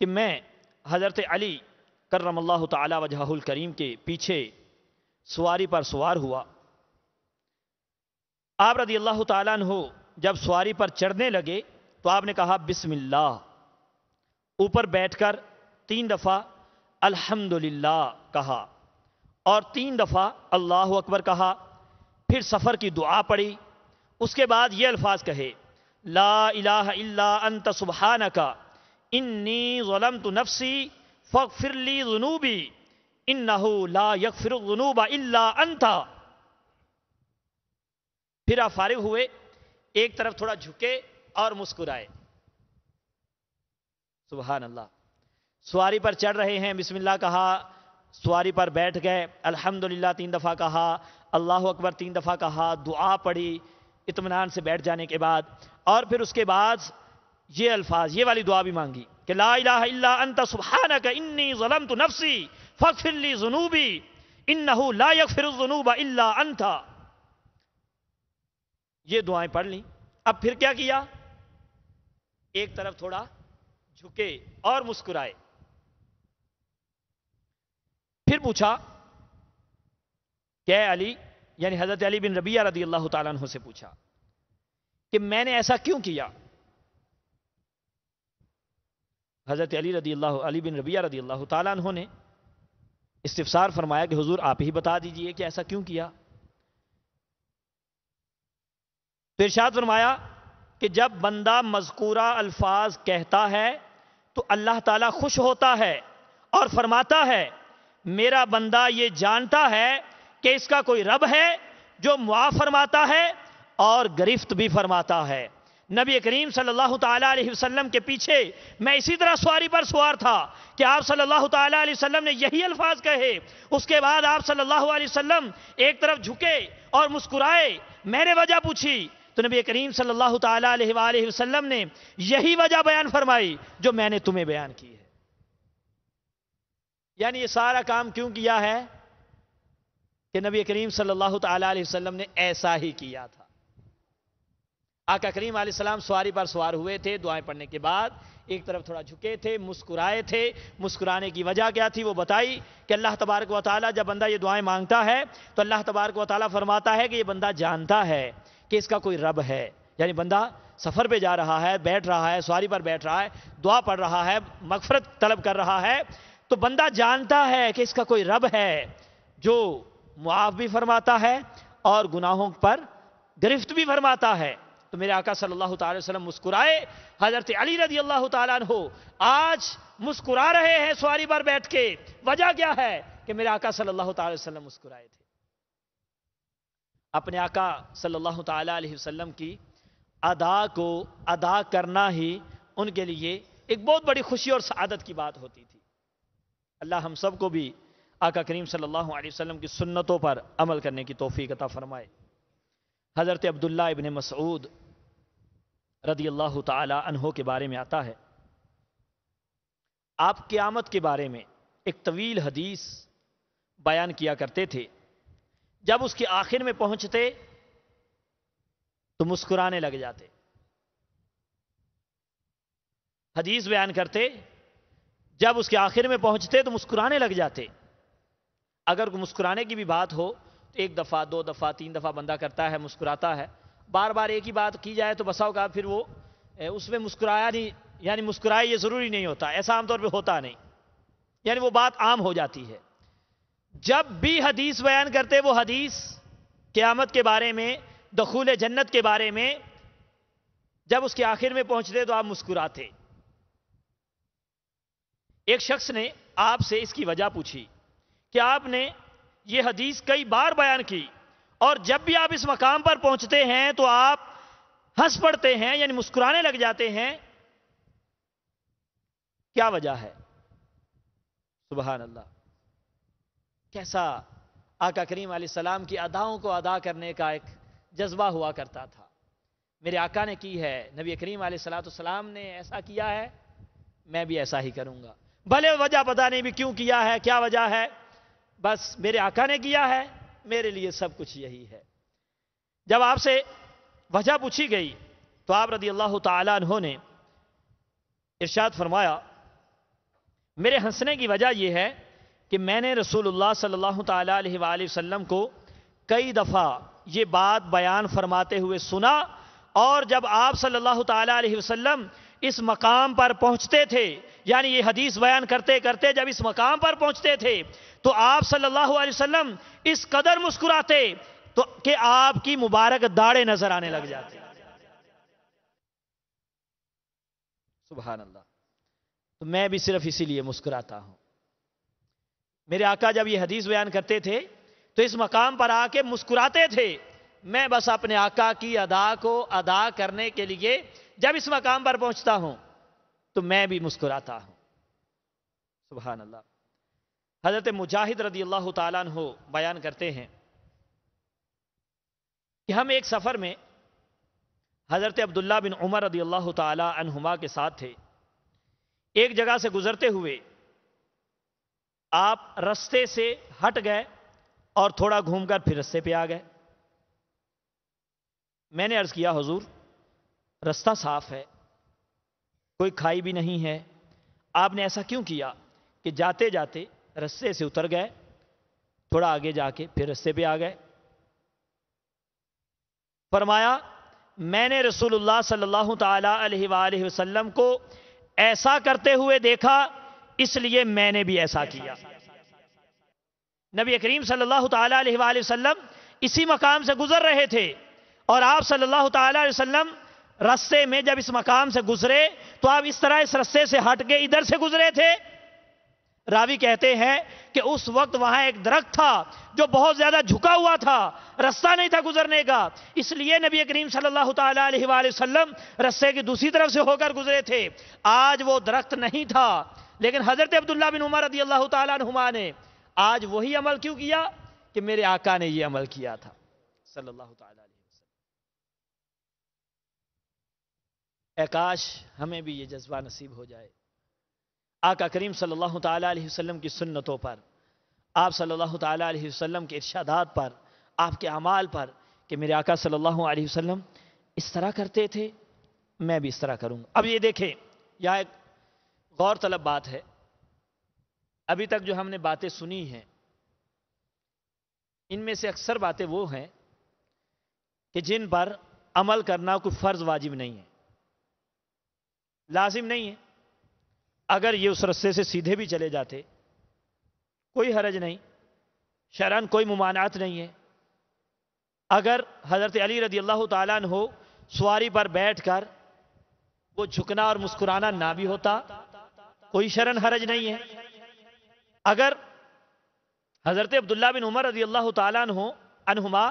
کہ میں حضرت علی کرم اللہ تعالیٰ وجہ الکریم کے پیچھے سواری پر سوار ہوا آپ رضی اللہ تعالیٰ عنہ جب سواری پر چڑھنے لگے تو آپ نے کہا بسم اللہ اوپر بیٹھ کر تین دفعہ الحمد کہا اور تین دفعہ اللہ اکبر کہا پھر سفر کی دعا پڑی اس کے بعد یہ الفاظ کہے لا الہ الا انت سبحانکا انی ظلمت نفسی فاغفر لی ذنوبی انہو لا یغفر الظنوب الا انت پھر آپ فارغ ہوئے ایک طرف تھوڑا جھکے اور مسکرائے سبحان اللہ سواری پر چڑھ رہے ہیں بسم اللہ کہا سواری پر بیٹھ گئے الحمدللہ تین دفعہ کہا اللہ اکبر تین دفعہ کہا دعا پڑھی اطمینان سے بیٹھ جانے کے بعد اور پھر اس کے بعد یہ الفاظ یہ والی دعا بھی مانگی کہ لا الہ الا انت سبحانک انی ظلمت نفسی فاغفر لی ذنوبی انہو لا یغفر الظنوب الا انت یہ دعائیں پڑھ لیں اب پھر کیا کیا ایک طرف تھوڑا جھکے اور مسکرائے پھر پوچھا اے علی یعنی حضرت علی بن ربیہ رضی اللہ تعالیٰ عنہ سے پوچھا کہ میں نے ایسا کیوں کیا حضرت علی رضی اللہ علی بن ربیہ رضی اللہ تعالیٰ عنہ نے استفسار فرمایا کہ حضور آپ ہی بتا دیجئے کہ ایسا کیوں کیا پھر شاد فرمایا کہ جب بندہ مذکورہ الفاظ کہتا ہے تو اللہ تعالیٰ خوش ہوتا ہے اور فرماتا ہے میرا بندہ یہ جانتا ہے کہ اس کا کوئی رب ہے جو معاف فرماتا ہے اور گرفت بھی فرماتا ہے نبی کریم صلی اللہ تعالیٰ علیہ وسلم کے پیچھے میں اسی طرح سواری پر سوار تھا کہ آپ صلی اللہ تعالیٰ علیہ وسلم نے یہی الفاظ کہے اس کے بعد آپ صلی اللہ علیہ وسلم ایک طرف جھکے اور مسکرائے میں نے وجہ پوچھی تو نبی کریم صلی اللہ تعالیٰ علیہ وآلہ وسلم نے یہی وجہ بیان فرمائی جو میں نے تمہیں بیان کی ہے یعنی یہ سارا کام کیوں کیا ہے کہ نبی کریم صلی اللہ تعالیٰ علیہ وسلم نے ایسا ہی کیا تھا آقا کریم علیہ السلام سواری پر سوار ہوئے تھے دعائیں پڑھنے کے بعد ایک طرف تھوڑا جھکے تھے مسکرائے تھے مسکرانے کی وجہ کیا تھی وہ بتائی کہ اللہ تبارک و تعالیٰ جب بندہ یہ دعائیں مانگتا ہے تو اللہ تبارک و تعالیٰ فرماتا ہے کہ یہ بندہ جانتا ہے کہ اس کا کوئی رب ہے یعنی بندہ سفر پہ جا رہا ہے بیٹھ رہا ہے سواری پر بیٹھ رہا ہے دعا پڑھ رہا ہے مغفرت طلب کر رہا ہے تو بندہ جانتا ہے کہ اس کا کوئی رب ہے جو معاف بھی فرماتا ہے اور گناہوں پر گرفت بھی فرماتا ہے تو میرے آقا صلی اللہ تعالی وسلم مسکرائے حضرت علی رضی اللہ تعالیٰ عنہ آج مسکرا رہے ہیں سواری پر بیٹھ کے وجہ کیا ہے کہ میرے آقا صلی اللہ تعالی وسلم مسکرائے تھے اپنے آقا صلی اللہ تعالی علیہ وسلم کی ادا کو ادا کرنا ہی ان کے لیے ایک بہت بڑی خوشی اور سعادت کی بات ہوتی تھی اللہ ہم سب کو بھی آقا کریم صلی اللہ علیہ وسلم کی سنتوں پر عمل کرنے کی توفیق عطا فرمائے حضرت عبداللہ ابن مسعود رضی اللہ تعالی عنہ کے بارے میں آتا ہے آپ قیامت کے بارے میں ایک طویل حدیث بیان کیا کرتے تھے جب اس کے آخر میں پہنچتے تو مسکرانے لگ جاتے حدیث بیان کرتے جب اس کے آخر میں پہنچتے تو مسکرانے لگ جاتے اگر مسکرانے کی بھی بات ہو تو ایک دفعہ دو دفعہ تین دفعہ بندہ کرتا ہے مسکراتا ہے بار بار ایک ہی بات کی جائے تو بساؤ کا پھر وہ اس میں مسکرایا نہیں یعنی مسکرائے یہ ضروری نہیں ہوتا ایسا عام طور پہ ہوتا نہیں یعنی وہ بات عام ہو جاتی ہے جب بھی حدیث بیان کرتے وہ حدیث قیامت کے بارے میں دخول جنت کے بارے میں جب اس کے آخر میں پہنچتے تو آپ مسکراتے ایک شخص نے آپ سے اس کی وجہ پوچھی کہ آپ نے یہ حدیث کئی بار بیان کی اور جب بھی آپ اس مقام پر پہنچتے ہیں تو آپ ہنس پڑتے ہیں یعنی مسکرانے لگ جاتے ہیں کیا وجہ ہے سبحان اللہ کیسا آقا کریم علیہ السلام کی اداؤں کو ادا کرنے کا ایک جذبہ ہوا کرتا تھا میرے آقا نے کی ہے نبی کریم علیہ السلام نے ایسا کیا ہے میں بھی ایسا ہی کروں گا بھلے وجہ پتہ نہیں بھی کیوں کیا ہے کیا وجہ ہے بس میرے آقا نے کیا ہے میرے لیے سب کچھ یہی ہے جب آپ سے وجہ پوچھی گئی تو آپ رضی اللہ تعالیٰ عنہ نے ارشاد فرمایا میرے ہنسنے کی وجہ یہ ہے کہ میں نے رسول اللہ صلی اللہ تعالیٰ علیہ وآلہ وسلم کو کئی دفعہ یہ بات بیان فرماتے ہوئے سنا اور جب آپ صلی اللہ تعالیٰ علیہ وسلم اس مقام پر پہنچتے تھے یعنی یہ حدیث بیان کرتے کرتے جب اس مقام پر پہنچتے تھے تو آپ صلی اللہ علیہ وسلم اس قدر مسکراتے تو کہ آپ کی مبارک داڑے نظر آنے لگ جاتے سبحان اللہ تو میں بھی صرف اسی لیے مسکراتا ہوں میرے آقا جب یہ حدیث بیان کرتے تھے تو اس مقام پر آ کے مسکراتے تھے میں بس اپنے آقا کی ادا کو ادا کرنے کے لیے جب اس مقام پر پہنچتا ہوں تو میں بھی مسکراتا ہوں سبحان اللہ حضرت مجاہد رضی اللہ تعالیٰ عنہ بیان کرتے ہیں کہ ہم ایک سفر میں حضرت عبداللہ بن عمر رضی اللہ تعالیٰ عنہما کے ساتھ تھے ایک جگہ سے گزرتے ہوئے آپ رستے سے ہٹ گئے اور تھوڑا گھوم کر پھر رستے پہ آ گئے میں نے عرض کیا حضور رستہ صاف ہے کوئی کھائی بھی نہیں ہے آپ نے ایسا کیوں کیا کہ جاتے جاتے رستے سے اتر گئے تھوڑا آگے جا کے پھر رستے پہ آ گئے فرمایا میں نے رسول اللہ صلی اللہ تعالی علیہ وآلہ وسلم کو ایسا کرتے ہوئے دیکھا اس لیے میں نے بھی ایسا کیا نبی کریم صلی اللہ تعالی علیہ وآلہ وسلم اسی مقام سے گزر رہے تھے اور آپ صلی اللہ تعالی علیہ وسلم رستے میں جب اس مقام سے گزرے تو آپ اس طرح اس رستے سے ہٹ کے ادھر سے گزرے تھے راوی کہتے ہیں کہ اس وقت وہاں ایک درخت تھا جو بہت زیادہ جھکا ہوا تھا رستہ نہیں تھا گزرنے کا اس لیے نبی کریم صلی اللہ تعالی علیہ وسلم رستے کی دوسری طرف سے ہو کر گزرے تھے آج وہ درخت نہیں تھا لیکن حضرت عبداللہ بن عمر رضی اللہ تعالیٰ نے آج وہی عمل کیوں کیا کہ میرے آقا نے یہ عمل کیا تھا صلی اللہ تعالیٰ اے کاش ہمیں بھی یہ جذبہ نصیب ہو جائے آقا کریم صلی اللہ تعالیٰ علیہ وسلم کی سنتوں پر آپ صلی اللہ تعالیٰ علیہ وسلم کے ارشادات پر آپ کے اعمال پر کہ میرے آقا صلی اللہ علیہ وسلم اس طرح کرتے تھے میں بھی اس طرح کروں گا اب یہ دیکھیں یہ ایک غور طلب بات ہے ابھی تک جو ہم نے باتیں سنی ہیں ان میں سے اکثر باتیں وہ ہیں کہ جن پر عمل کرنا کوئی فرض واجب نہیں ہے لازم نہیں ہے اگر یہ اس رسے سے سیدھے بھی چلے جاتے کوئی حرج نہیں شرن کوئی ممانعت نہیں ہے اگر حضرت علی رضی اللہ تعالیٰ نے ہو سواری پر بیٹھ کر وہ جھکنا اور مسکرانا نہ بھی ہوتا کوئی شرن حرج نہیں ہے اگر حضرت عبداللہ بن عمر رضی اللہ تعالیٰ عنہ ہو انہما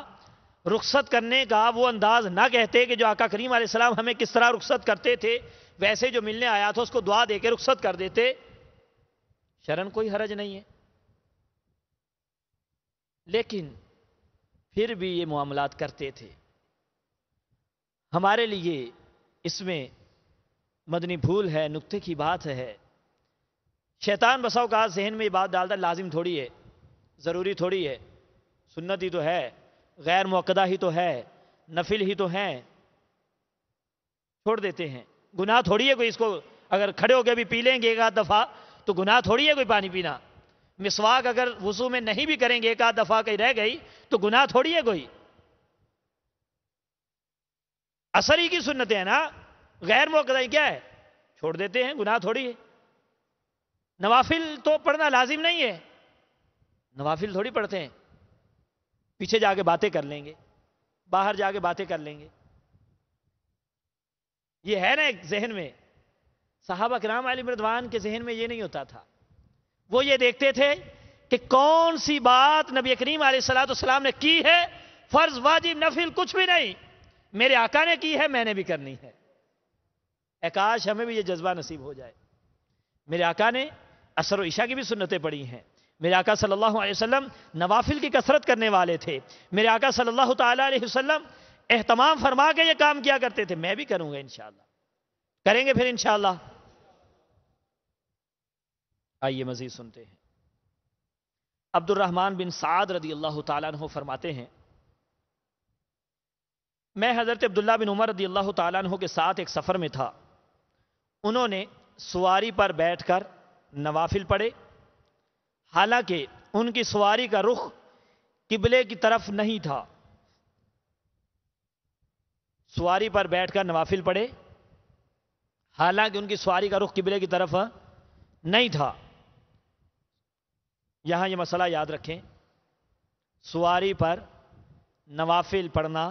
رخصت کرنے کا وہ انداز نہ کہتے کہ جو آقا کریم علیہ السلام ہمیں کس طرح رخصت کرتے تھے ویسے جو ملنے آیا تھا اس کو دعا دے کے رخصت کر دیتے شرن کوئی حرج نہیں ہے لیکن پھر بھی یہ معاملات کرتے تھے ہمارے لیے اس میں مدنی بھول ہے نقطے کی بات ہے شیطان بسو کا ذہن میں یہ بات ڈالتا لازم تھوڑی ہے ضروری تھوڑی ہے سنت ہی تو ہے غیر معقدہ ہی تو ہے نفل ہی تو ہیں چھوڑ دیتے ہیں گناہ تھوڑی ہے کوئی اس کو اگر کھڑے ہو کے بھی پی لیں گے ایک آدھ دفعہ تو گناہ تھوڑی ہے کوئی پانی پینا مسواک اگر وضو میں نہیں بھی کریں گے ایک آدھ دفعہ کہیں رہ گئی تو گناہ تھوڑی ہے کوئی اثر ہی کی سنتیں ہیں نا غیر موقع کیا ہے چھوڑ دیتے ہیں گناہ تھوڑی ہے نوافل تو پڑھنا لازم نہیں ہے نوافل تھوڑی پڑھتے ہیں پیچھے جا کے باتیں کر لیں گے باہر جا کے باتیں کر لیں گے یہ ہے نا ایک ذہن میں صحابہ کرام علی مردوان کے ذہن میں یہ نہیں ہوتا تھا وہ یہ دیکھتے تھے کہ کون سی بات نبی کریم علیہ صلاح وسلام نے کی ہے فرض واجب نفل کچھ بھی نہیں میرے آقا نے کی ہے میں نے بھی کرنی ہے کاش ہمیں بھی یہ جذبہ نصیب ہو جائے میرے آقا نے اثر و عشاء کی بھی سنتیں پڑھی ہیں میرے آقا صلی اللہ علیہ وسلم نوافل کی کثرت کرنے والے تھے میرے آقا صلی اللہ تعالیٰ علیہ وسلم اہتمام فرما کے یہ کام کیا کرتے تھے میں بھی کروں گا انشاءاللہ کریں گے پھر انشاءاللہ آئیے مزید سنتے ہیں عبد الرحمن بن سعد رضی اللہ تعالیٰ عنہ فرماتے ہیں میں حضرت عبداللہ بن عمر رضی اللہ تعالیٰ عنہ کے ساتھ ایک سفر میں تھا انہوں نے سواری پر بیٹھ کر نوافل پڑھے حالانکہ ان کی سواری کا رخ قبلے کی طرف نہیں تھا سواری پر بیٹھ کر نوافل پڑھے حالانکہ ان کی سواری کا رخ قبلے کی طرف نہیں تھا یہاں یہ مسئلہ یاد رکھیں سواری پر نوافل پڑھنا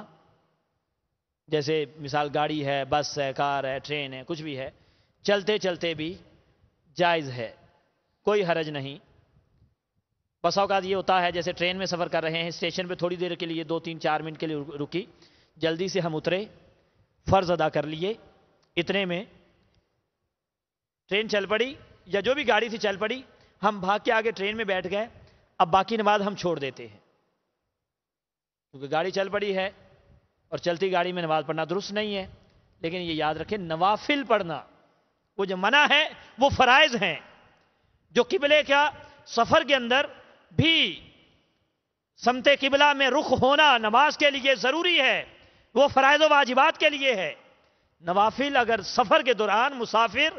جیسے مثال گاڑی ہے بس ہے کار ہے ٹرین ہے کچھ بھی ہے چلتے چلتے بھی جائز ہے کوئی حرج نہیں بس اوقات یہ ہوتا ہے جیسے ٹرین میں سفر کر رہے ہیں اسٹیشن پہ تھوڑی دیر کے لیے دو تین چار منٹ کے لیے رکی جلدی سے ہم اترے فرض ادا کر لیے اتنے میں ٹرین چل پڑی یا جو بھی گاڑی تھی چل پڑی ہم بھاگ کے آگے ٹرین میں بیٹھ گئے اب باقی نماز ہم چھوڑ دیتے ہیں کیونکہ گاڑی چل پڑی ہے اور چلتی گاڑی میں نماز پڑھنا درست نہیں ہے لیکن یہ یاد رکھیں نوافل پڑھنا وہ جو منع ہے وہ فرائض ہیں جو قبلے کا سفر کے اندر بھی سمتے قبلہ میں رخ ہونا نماز کے لیے ضروری ہے وہ فرائض و واجبات کے لیے ہے نوافل اگر سفر کے دوران مسافر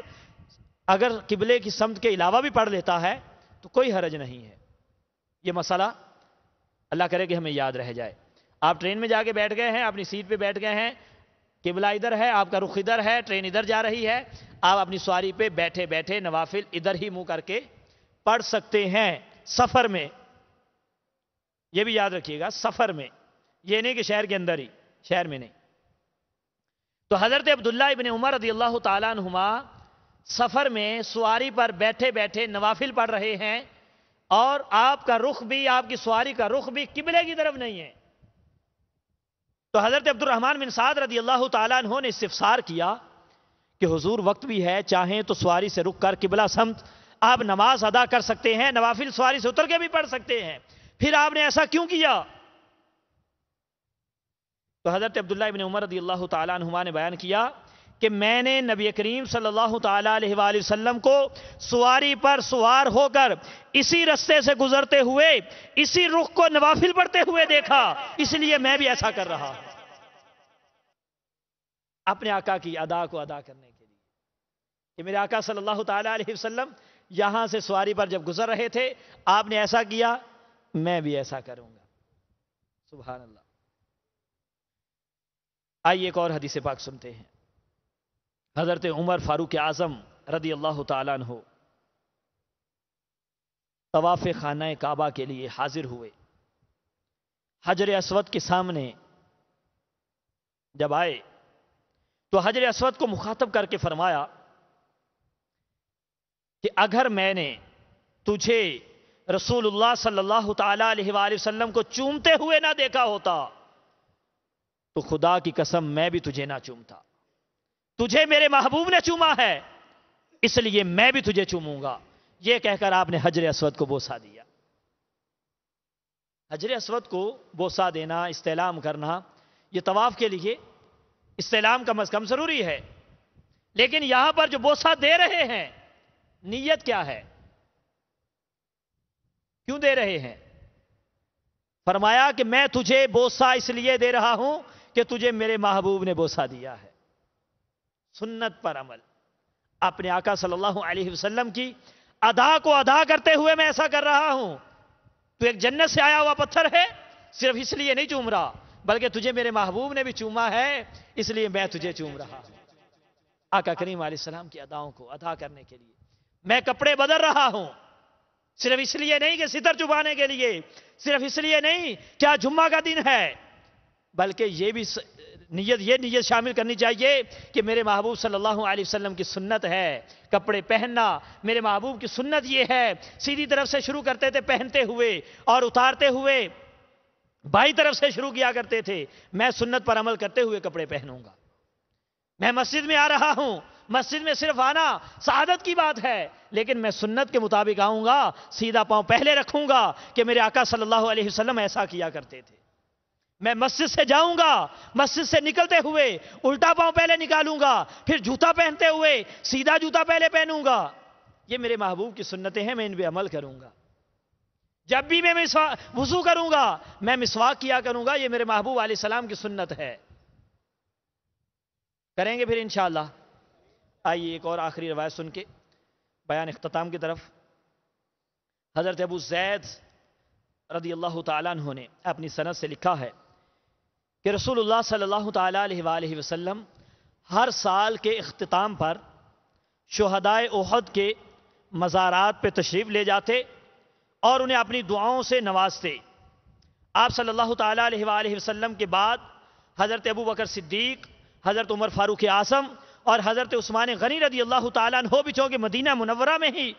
اگر قبلے کی سمت کے علاوہ بھی پڑھ لیتا ہے تو کوئی حرج نہیں ہے یہ مسئلہ اللہ کرے کہ ہمیں یاد رہ جائے آپ ٹرین میں جا کے بیٹھ گئے ہیں اپنی سیٹ پہ بیٹھ گئے ہیں قبلہ ادھر ہے آپ کا رخ ادھر ہے ٹرین ادھر جا رہی ہے آپ اپنی سواری پہ بیٹھے بیٹھے نوافل ادھر ہی منہ کر کے پڑھ سکتے ہیں سفر میں یہ بھی یاد رکھیے گا سفر میں یہ نہیں کہ شہر کے اندر ہی شہر میں نہیں تو حضرت عبداللہ ابن عمر رضی اللہ تعالیٰ نما سفر میں سواری پر بیٹھے بیٹھے نوافل پڑھ رہے ہیں اور آپ کا رخ بھی آپ کی سواری کا رخ بھی قبلے کی طرف نہیں ہے تو حضرت عبد الرحمان سعد رضی اللہ تعالیٰ نے استفسار کیا کہ حضور وقت بھی ہے چاہیں تو سواری سے رک کر قبلہ سمت آپ نماز ادا کر سکتے ہیں نوافل سواری سے اتر کے بھی پڑھ سکتے ہیں پھر آپ نے ایسا کیوں کیا تو حضرت عبداللہ ابن عمر رضی اللہ تعالیٰ عنہما نے بیان کیا کہ میں نے نبی کریم صلی اللہ تعالیٰ علیہ وآلہ وسلم کو سواری پر سوار ہو کر اسی رستے سے گزرتے ہوئے اسی رخ کو نوافل پڑھتے ہوئے دیکھا اس لیے میں بھی ایسا کر رہا اپنے آقا کی ادا کو ادا کرنے کے لیے کہ میرے آقا صلی اللہ تعالیٰ علیہ وسلم یہاں سے سواری پر جب گزر رہے تھے آپ نے ایسا کیا میں بھی ایسا کروں گا سبحان اللہ آئیے ایک اور حدیث پاک سنتے ہیں حضرت عمر فاروق اعظم رضی اللہ تعالیٰ عنہ طواف خانہ کعبہ کے لیے حاضر ہوئے حجر اسود کے سامنے جب آئے تو حجر اسود کو مخاطب کر کے فرمایا کہ اگر میں نے تجھے رسول اللہ صلی اللہ تعالی علیہ وآلہ وسلم کو چومتے ہوئے نہ دیکھا ہوتا تو خدا کی قسم میں بھی تجھے نہ چومتا تجھے میرے محبوب نے چوما ہے اس لیے میں بھی تجھے چوموں گا یہ کہہ کر آپ نے حجر اسود کو بوسا دیا حجر اسود کو بوسا دینا استعلام کرنا یہ طواف کے لیے استعلام کم از کم ضروری ہے لیکن یہاں پر جو بوسا دے رہے ہیں نیت کیا ہے کیوں دے رہے ہیں فرمایا کہ میں تجھے بوسا اس لیے دے رہا ہوں کہ تجھے میرے محبوب نے بوسا دیا ہے سنت پر عمل اپنے آقا صلی اللہ علیہ وسلم کی ادا کو ادا کرتے ہوئے میں ایسا کر رہا ہوں تو ایک جنت سے آیا ہوا پتھر ہے صرف اس لیے نہیں چوم رہا بلکہ تجھے میرے محبوب نے بھی چوما ہے اس لیے میں تجھے چوم رہا ہوں آقا کریم علیہ السلام کی اداؤں کو ادا کرنے کے لیے میں کپڑے بدل رہا ہوں صرف اس لیے نہیں کہ ستر چبانے کے لیے صرف اس لیے نہیں کیا جمعہ کا دن ہے بلکہ یہ بھی نیت یہ نیت شامل کرنی چاہیے کہ میرے محبوب صلی اللہ علیہ وسلم کی سنت ہے کپڑے پہننا میرے محبوب کی سنت یہ ہے سیدھی طرف سے شروع کرتے تھے پہنتے ہوئے اور اتارتے ہوئے بائی طرف سے شروع کیا کرتے تھے میں سنت پر عمل کرتے ہوئے کپڑے پہنوں گا میں مسجد میں آ رہا ہوں مسجد میں صرف آنا سعادت کی بات ہے لیکن میں سنت کے مطابق آؤں گا سیدھا پاؤں پہلے رکھوں گا کہ میرے آقا صلی اللہ علیہ وسلم ایسا کیا کرتے تھے میں مسجد سے جاؤں گا مسجد سے نکلتے ہوئے الٹا پاؤں پہلے نکالوں گا پھر جوتا پہنتے ہوئے سیدھا جوتا پہلے پہنوں گا یہ میرے محبوب کی سنتیں ہیں میں ان پہ عمل کروں گا جب بھی میں وضو کروں گا میں مسواک کیا کروں گا یہ میرے محبوب علیہ السلام کی سنت ہے کریں گے پھر انشاءاللہ آئیے ایک اور آخری روایت سن کے بیان اختتام کی طرف حضرت ابو زید رضی اللہ تعالیٰ عنہ نے اپنی صنعت سے لکھا ہے کہ رسول اللہ صلی اللہ تعالیٰ علیہ وآلہ وسلم ہر سال کے اختتام پر شہدائے احد کے مزارات پہ تشریف لے جاتے اور انہیں اپنی دعاؤں سے نوازتے آپ صلی اللہ تعالیٰ علیہ وآلہ وسلم کے بعد حضرت ابو بکر صدیق حضرت عمر فاروق اعظم اور حضرت عثمان غنی رضی اللہ تعالیٰ بھی چونکہ مدینہ منورہ میں ہی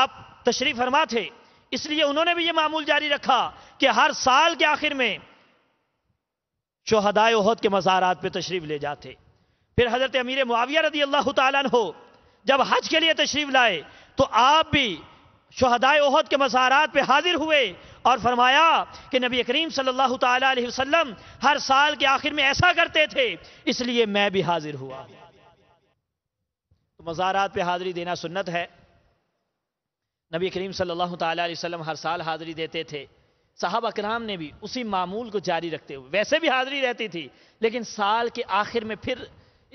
آپ تشریف فرما تھے اس لیے انہوں نے بھی یہ معمول جاری رکھا کہ ہر سال کے آخر میں شہدائے عہد کے مزارات پہ تشریف لے جاتے پھر حضرت امیر معاویہ رضی اللہ تعالیٰ ہو جب حج کے لیے تشریف لائے تو آپ بھی شہدائے عہد کے مزارات پہ حاضر ہوئے اور فرمایا کہ نبی کریم صلی اللہ تعالیٰ علیہ وسلم ہر سال کے آخر میں ایسا کرتے تھے اس لیے میں بھی حاضر ہوا مزارات پہ حاضری دینا سنت ہے نبی کریم صلی اللہ تعالیٰ علیہ وسلم ہر سال حاضری دیتے تھے صحابہ اکرام نے بھی اسی معمول کو جاری رکھتے ہوئے ویسے بھی حاضری رہتی تھی لیکن سال کے آخر میں پھر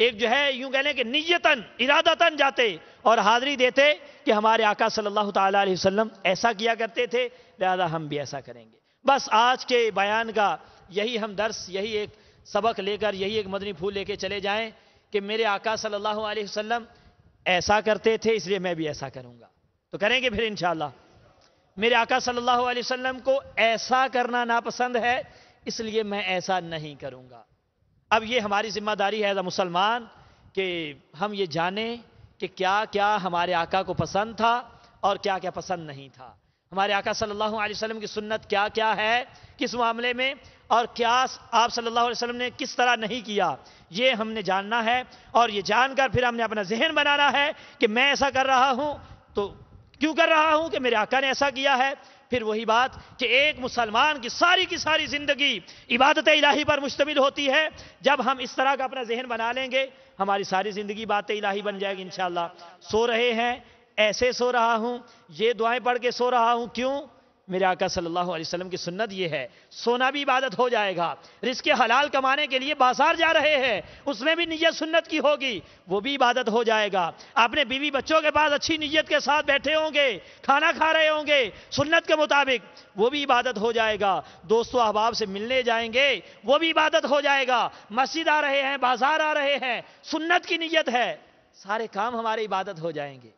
ایک جو ہے یوں کہہ لیں کہ نیتن ارادتن جاتے اور حاضری دیتے کہ ہمارے آقا صلی اللہ تعالیٰ علیہ وسلم ایسا کیا کرتے تھے لہذا ہم بھی ایسا کریں گے بس آج کے بیان کا یہی ہم درس یہی ایک سبق لے کر یہی ایک مدنی پھول لے کے چلے جائیں کہ میرے آقا صلی اللہ علیہ وسلم ایسا کرتے تھے اس لیے میں بھی ایسا کروں گا تو کریں گے پھر انشاءاللہ میرے آقا صلی اللہ علیہ وسلم کو ایسا کرنا ناپسند ہے اس لیے میں ایسا نہیں کروں گا اب یہ ہماری ذمہ داری ہے ایز اے مسلمان کہ ہم یہ جانیں کہ کیا کیا ہمارے آقا کو پسند تھا اور کیا کیا پسند نہیں تھا ہمارے آقا صلی اللہ علیہ وسلم کی سنت کیا کیا ہے کس معاملے میں اور کیا آپ صلی اللہ علیہ وسلم نے کس طرح نہیں کیا یہ ہم نے جاننا ہے اور یہ جان کر پھر ہم نے اپنا ذہن بنانا ہے کہ میں ایسا کر رہا ہوں تو کیوں کر رہا ہوں کہ میرے آقا نے ایسا کیا ہے پھر وہی بات کہ ایک مسلمان کی ساری کی ساری زندگی عبادت الہی پر مشتمل ہوتی ہے جب ہم اس طرح کا اپنا ذہن بنا لیں گے ہماری ساری زندگی بات الہی بن جائے گی انشاءاللہ سو رہے ہیں ایسے سو رہا ہوں یہ دعائیں پڑھ کے سو رہا ہوں کیوں میرے آقا صلی اللہ علیہ وسلم کی سنت یہ ہے سونا بھی عبادت ہو جائے گا رزق حلال کمانے کے لیے بازار جا رہے ہیں اس میں بھی نیت سنت کی ہوگی وہ بھی عبادت ہو جائے گا اپنے بیوی بچوں کے پاس اچھی نیت کے ساتھ بیٹھے ہوں گے کھانا کھا رہے ہوں گے سنت کے مطابق وہ بھی عبادت ہو جائے گا دوستو احباب سے ملنے جائیں گے وہ بھی عبادت ہو جائے گا مسجد آ رہے ہیں بازار آ رہے ہیں سنت کی نیت ہے سارے کام ہمارے عبادت ہو جائیں گے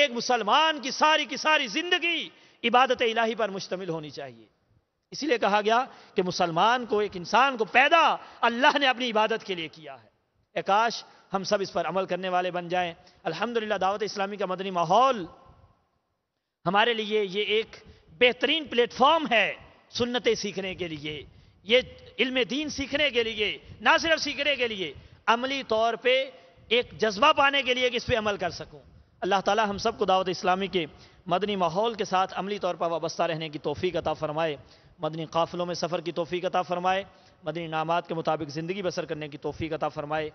ایک مسلمان کی ساری کی ساری زندگی عبادت الہی پر مشتمل ہونی چاہیے اسی لیے کہا گیا کہ مسلمان کو ایک انسان کو پیدا اللہ نے اپنی عبادت کے لیے کیا ہے کاش ہم سب اس پر عمل کرنے والے بن جائیں الحمدللہ دعوت اسلامی کا مدنی ماحول ہمارے لیے یہ ایک بہترین پلیٹ فارم ہے سنتیں سیکھنے کے لیے یہ علم دین سیکھنے کے لیے نہ صرف سیکھنے کے لیے عملی طور پہ ایک جذبہ پانے کے لیے کہ اس پہ عمل کر سکوں اللہ تعالی ہم سب کو دعوت اسلامی کے مدنی ماحول کے ساتھ عملی طور پر وابستہ رہنے کی توفیق عطا فرمائے مدنی قافلوں میں سفر کی توفیق عطا فرمائے مدنی نامات کے مطابق زندگی بسر کرنے کی توفیق عطا فرمائے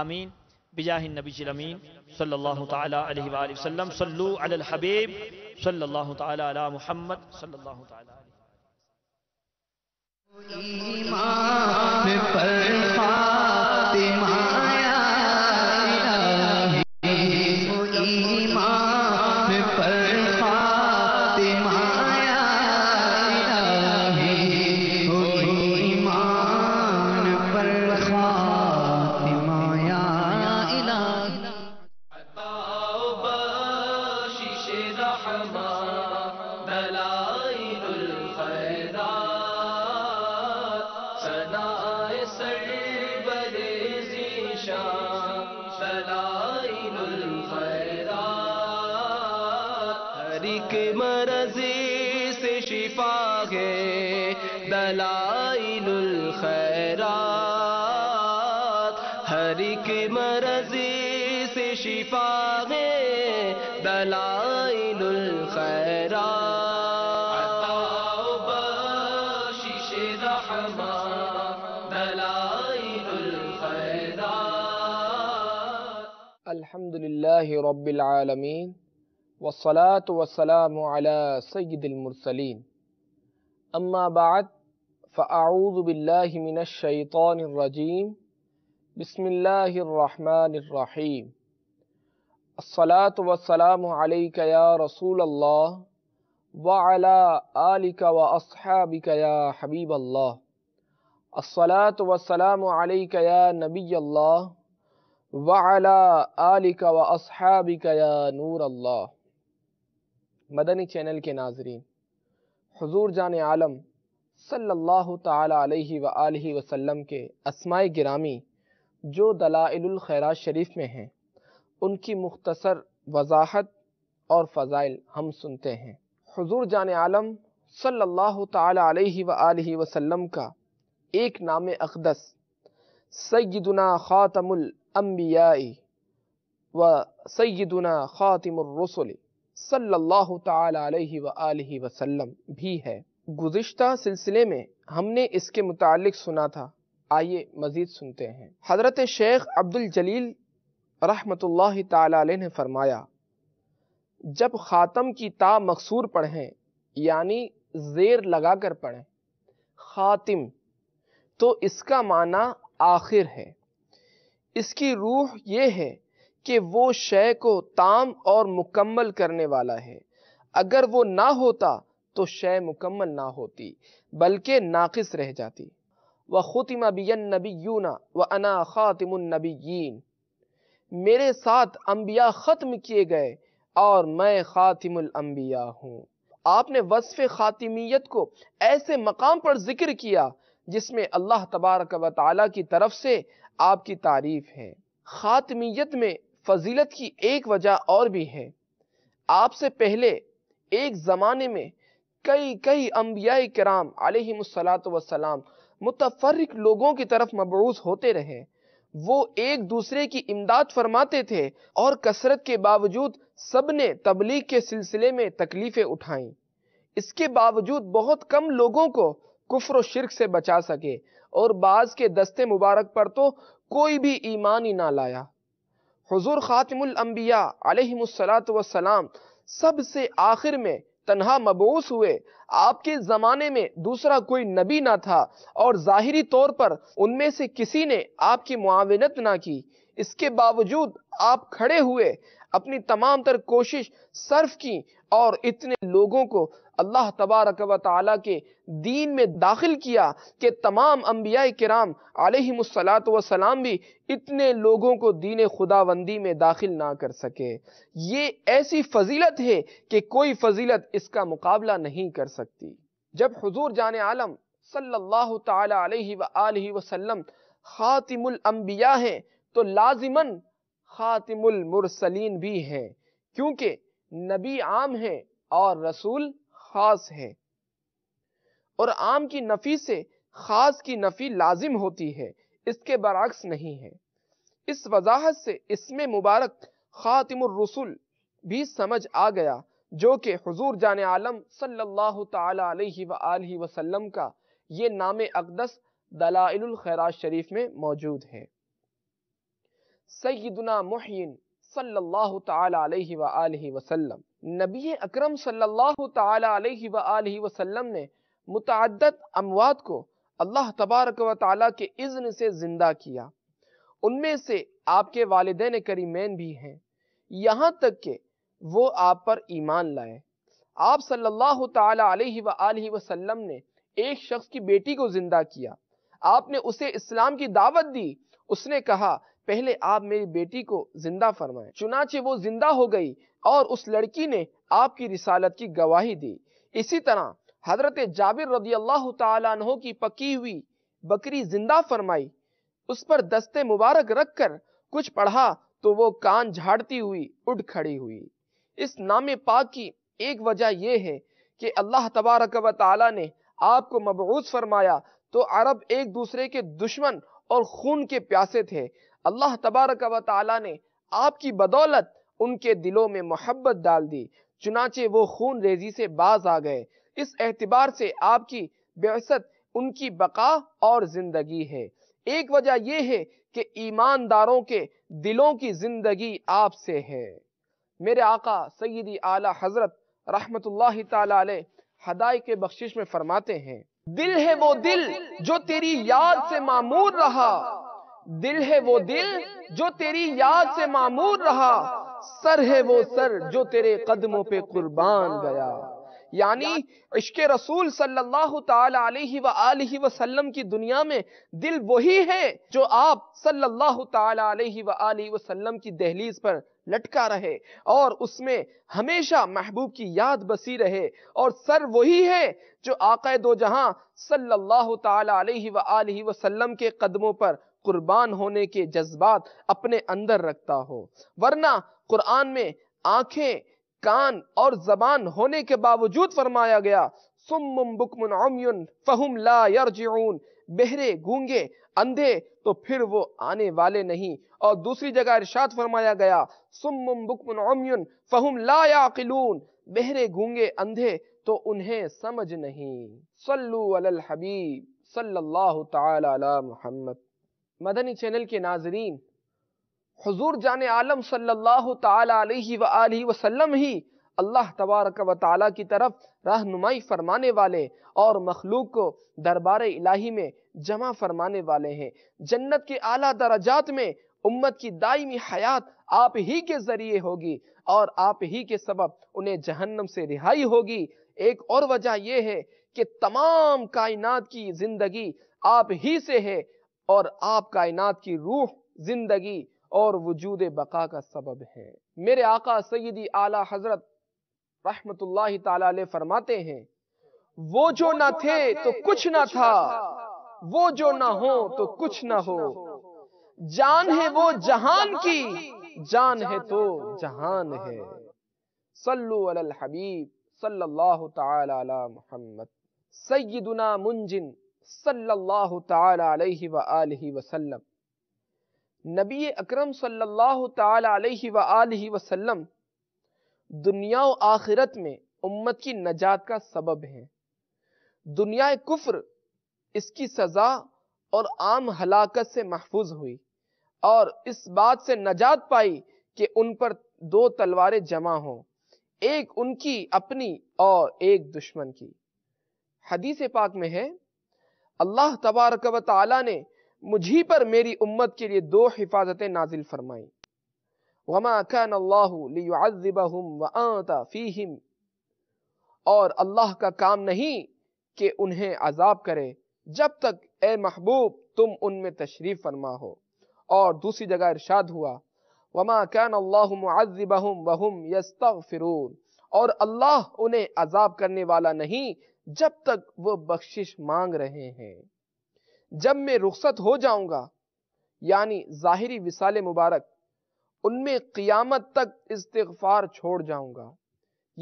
آمین بجاہ النبی جلمین صلی اللہ تعالیٰ علیہ وآلہ وسلم صلو علی الحبیب صلی اللہ تعالیٰ علی محمد صلی اللہ تعالیٰ للہ رب العالمین العلم على سید المرسلین اما بعد فاعوذ باللہ من الشیطان الرجیم بسم اللہ الرحمن الرحیم الصلاة والسلام علیک یا رسول اللہ آلک ولی یا حبیب اللہ الصلاة والسلام علیک یا نبی اللہ نور اللہ مدنی چینل کے ناظرین حضور جان عالم صلی اللہ تعالی علیہ وآلہ وسلم کے اسماء گرامی جو دلائل الخیرہ شریف میں ہیں ان کی مختصر وضاحت اور فضائل ہم سنتے ہیں حضور جان عالم صلی اللہ تعالی علیہ وآلہ وسلم کا ایک نام اقدس سیدنا خاتم ال انبیائی و سیدنا خاتم الرسل صلی اللہ تعالی علیہ وآلہ وسلم بھی ہے گزشتہ سلسلے میں ہم نے اس کے متعلق سنا تھا آئیے مزید سنتے ہیں حضرت شیخ عبد الجلیل رحمۃ اللہ تعالی علیہ نے فرمایا جب خاتم کی تا مقصور پڑھیں یعنی زیر لگا کر پڑھیں خاتم تو اس کا معنی آخر ہے اس کی روح یہ ہے کہ وہ شے کو تام اور مکمل کرنے والا ہے اگر وہ نہ ہوتا تو شے مکمل نہ ہوتی بلکہ ناقص رہ جاتی وَخُتِمَ وَأَنَا خَاتِمُ النَّبِيِّينَ میرے ساتھ انبیاء ختم کیے گئے اور میں خاتم الانبیاء ہوں آپ نے وصف خاتمیت کو ایسے مقام پر ذکر کیا جس میں اللہ تبارک و تعالی کی طرف سے آپ کی تعریف ہے خاتمیت میں فضیلت کی ایک وجہ اور بھی ہے آپ سے پہلے ایک زمانے میں کئی کئی انبیاء کرام متفرق لوگوں کی طرف مبعوث ہوتے رہے وہ ایک دوسرے کی امداد فرماتے تھے اور کثرت کے باوجود سب نے تبلیغ کے سلسلے میں تکلیفیں اٹھائیں اس کے باوجود بہت کم لوگوں کو کفر و شرک سے بچا سکے اور بعض کے دستے مبارک پر تو کوئی بھی ایمانی نہ لایا حضور خاتم الانبیاء علیہ السلات وسلام سب سے آخر میں تنہا مبعوث ہوئے آپ کے زمانے میں دوسرا کوئی نبی نہ تھا اور ظاہری طور پر ان میں سے کسی نے آپ کی معاونت نہ کی اس کے باوجود آپ کھڑے ہوئے اپنی تمام تر کوشش صرف کی اور اتنے لوگوں کو اللہ تبارک و تعالیٰ کے دین میں داخل کیا کہ تمام انبیاء کرام علیہ السلام وسلام بھی اتنے لوگوں کو دین خداوندی میں داخل نہ کر سکے یہ ایسی فضیلت ہے کہ کوئی فضیلت اس کا مقابلہ نہیں کر سکتی جب حضور جان عالم صلی اللہ تعالی علیہ وآلہ وسلم خاتم الانبیاء ہیں تو لازمان خاتم المرسلین بھی ہیں کیونکہ نبی عام ہے اور رسول خاص ہے اس کے برعکس نہیں ہے اس وضاحت سے اس میں مبارک خاتم الرسول بھی سمجھ آ گیا جو کہ حضور جان عالم صلی اللہ تعالی علیہ وآلہ وسلم کا یہ نام اقدس دلائل الخیرات شریف میں موجود ہے سیدنا محین صلی اللہ تعالی علیہ وآلہ وسلم نبی اکرم صلی اللہ تعالی علیہ وآلہ وسلم نے متعدد اموات کو اللہ تبارک و تعالی کے اذن سے زندہ کیا ان میں سے آپ کے والدین کریمین بھی ہیں یہاں تک کہ وہ آپ پر ایمان لائے آپ صلی اللہ تعالی علیہ وآلہ وسلم نے ایک شخص کی بیٹی کو زندہ کیا آپ نے اسے اسلام کی دعوت دی اس نے کہا پہلے آپ میری بیٹی کو زندہ فرمائیں چنانچہ وہ زندہ ہو گئی اور اس لڑکی نے آپ کی رسالت کی گواہی دی اسی طرح حضرت جابر رضی اللہ تعالیٰ عنہ کی پکی ہوئی بکری زندہ فرمائی اس پر دستے مبارک رکھ کر کچھ پڑھا تو وہ کان جھاڑتی ہوئی اٹھ کھڑی ہوئی اس نام پاک کی ایک وجہ یہ ہے کہ اللہ تبارک و تعالیٰ نے آپ کو مبعوث فرمایا تو عرب ایک دوسرے کے دشمن اور خون کے پیاسے تھے اللہ تبارک و تعالی نے آپ کی بدولت ان کے دلوں میں محبت ڈال دی چنانچہ وہ خون اعتبار سے آپ کی کی بعثت ان بقا اور زندگی ہے ہے ایک وجہ یہ کہ ایمانداروں کے دلوں کی زندگی آپ سے ہے میرے آقا سیدی اعلی حضرت رحمت اللہ تعالی علیہ ہدائی کے بخشش میں فرماتے ہیں دل ہے وہ دل جو تیری یاد سے معمور رہا دل ہے وہ دل جو تیری یاد سے معمور رہا سر ہے وہ سر جو تیرے قدموں پہ قربان گیا یعنی عشق رسول صلی اللہ علیہ وآلہ وسلم کی دنیا میں دل وہی ہے جو آپ صلی اللہ علیہ وآلہ وسلم کی دہلیز پر لٹکا رہے اور اس میں ہمیشہ محبوب کی یاد بسی رہے اور سر وہی ہے جو آقا دو جہاں صلی اللہ علیہ وآلہ وسلم کے قدموں پر قربان ہونے کے جذبات اپنے اندر رکھتا ہو ورنہ قرآن میں آنکھیں کان اور زبان ہونے کے باوجود فرمایا گیا سمم بکمن عمیون فہم لا یرجعون بہرے گونگے اندھے تو پھر وہ آنے والے نہیں اور دوسری جگہ ارشاد فرمایا گیا سمم بکمن عمیون فہم لا یعقلون بہرے گونگے اندھے تو انہیں سمجھ نہیں صلو علی الحبیب صلی اللہ تعالی علی محمد مدنی چینل کے ناظرین حضور جان عالم صلی اللہ تعالی علیہ وآلہ وسلم ہی اللہ تبارک و تعالی کی طرف رہنمائی فرمانے والے اور مخلوق کو دربار الہی میں جمع فرمانے والے ہیں جنت کے اعلیٰ درجات میں امت کی دائمی حیات آپ ہی کے ذریعے ہوگی اور آپ ہی کے سبب انہیں جہنم سے رہائی ہوگی ایک اور وجہ یہ ہے کہ تمام کائنات کی زندگی آپ ہی سے ہے اور آپ کائنات کی روح زندگی اور وجود بقا کا سبب ہے میرے آقا سیدی آلہ حضرت رحمت اللہ تعالی فرماتے ہیں وہ جو نہ تھے تو کچھ نہ تھا وہ جو نہ ہو تو کچھ نہ ہو جان ہے وہ جہان کی جان ہے تو جہان ہے صلو علی الحبیب صلی اللہ تعالی علی محمد سیدنا منجن صلی اللہ تعالی علیہ وآلہ وسلم نبی اکرم صلی اللہ تعالی علیہ وآلہ وسلم دنیا و آخرت میں امت کی نجات کا سبب ہیں دنیا کفر اس کی سزا اور عام ہلاکت سے محفوظ ہوئی اور اس بات سے نجات پائی کہ ان پر دو تلواریں جمع ہوں ایک ان کی اپنی اور ایک دشمن کی حدیث پاک میں ہے اللہ تبارک و تعالی نے مجھی پر میری امت کے لیے دو حفاظتیں نازل فرمائیں وما كان الله لیعذبهم وانت فيهم اور اللہ کا کام نہیں کہ انہیں عذاب کرے جب تک اے محبوب تم ان میں تشریف فرما ہو اور دوسری جگہ ارشاد ہوا وما كان الله معذبهم وهم يستغفرون اور اللہ انہیں عذاب کرنے والا نہیں جب تک وہ بخشش مانگ رہے ہیں جب میں رخصت ہو جاؤں گا یعنی ظاہری مبارک ان میں قیامت تک استغفار چھوڑ جاؤں گا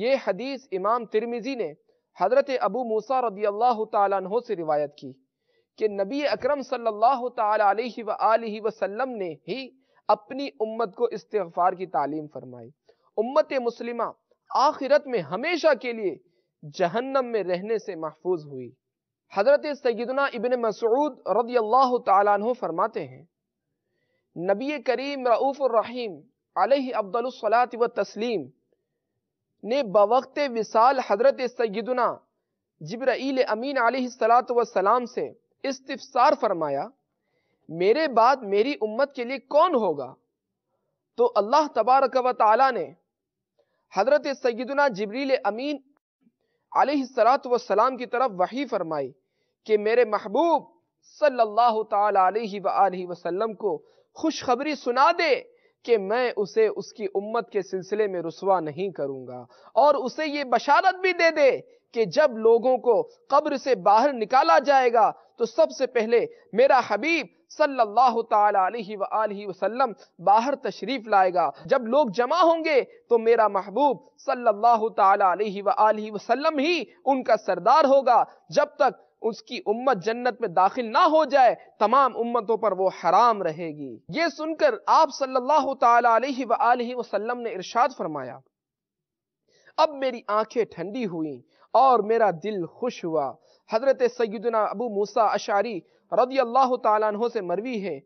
یہ حدیث امام ترمیزی نے حضرت ابو رضی اللہ تعالیٰ عنہ سے روایت کی کہ نبی اکرم صلی اللہ تعالی علیہ وآلہ وسلم نے ہی اپنی امت کو استغفار کی تعلیم فرمائی امت مسلمہ آخرت میں ہمیشہ کے لیے جہنم میں رہنے سے محفوظ ہوئی حضرت سیدنا ابن مسعود رضی اللہ تعالیٰ عنہ فرماتے ہیں نبی کریم رعوف الرحیم علیہ و تسلیم نے بوقت وصال حضرت سیدنا جبرائیل امین علیہ السلاۃ وسلام سے استفسار فرمایا میرے بعد میری امت کے لیے کون ہوگا تو اللہ تبارک و تعالی نے حضرت سیدنا جبریل امین علیہ سلاۃ وسلام کی طرف وحی فرمائی کہ میرے محبوب صلی اللہ تعالی علیہ وآلہ وسلم کو خوشخبری سنا دے کہ میں اسے اس کی امت کے سلسلے میں رسوا نہیں کروں گا اور اسے یہ بشارت بھی دے دے کہ جب لوگوں کو قبر سے باہر نکالا جائے گا تو سب سے پہلے میرا حبیب صلی اللہ تعالی علیہ وآلہ وسلم باہر تشریف لائے گا جب لوگ جمع ہوں گے تو میرا محبوب صلی اللہ تعالی علیہ وآلہ وسلم ہی ان کا سردار ہوگا جب تک اس کی امت جنت میں داخل نہ ہو جائے تمام امتوں پر وہ حرام رہے گی یہ سن کر آپ صلی اللہ تعالی علیہ وآلہ وسلم نے ارشاد فرمایا اب میری آنکھیں ٹھنڈی ہوئیں اور میرا دل خوش ہوا حضرت سیدنا ابو موسیٰ اشعری رضی اللہ تعالیٰ عنہ سے مروی ہے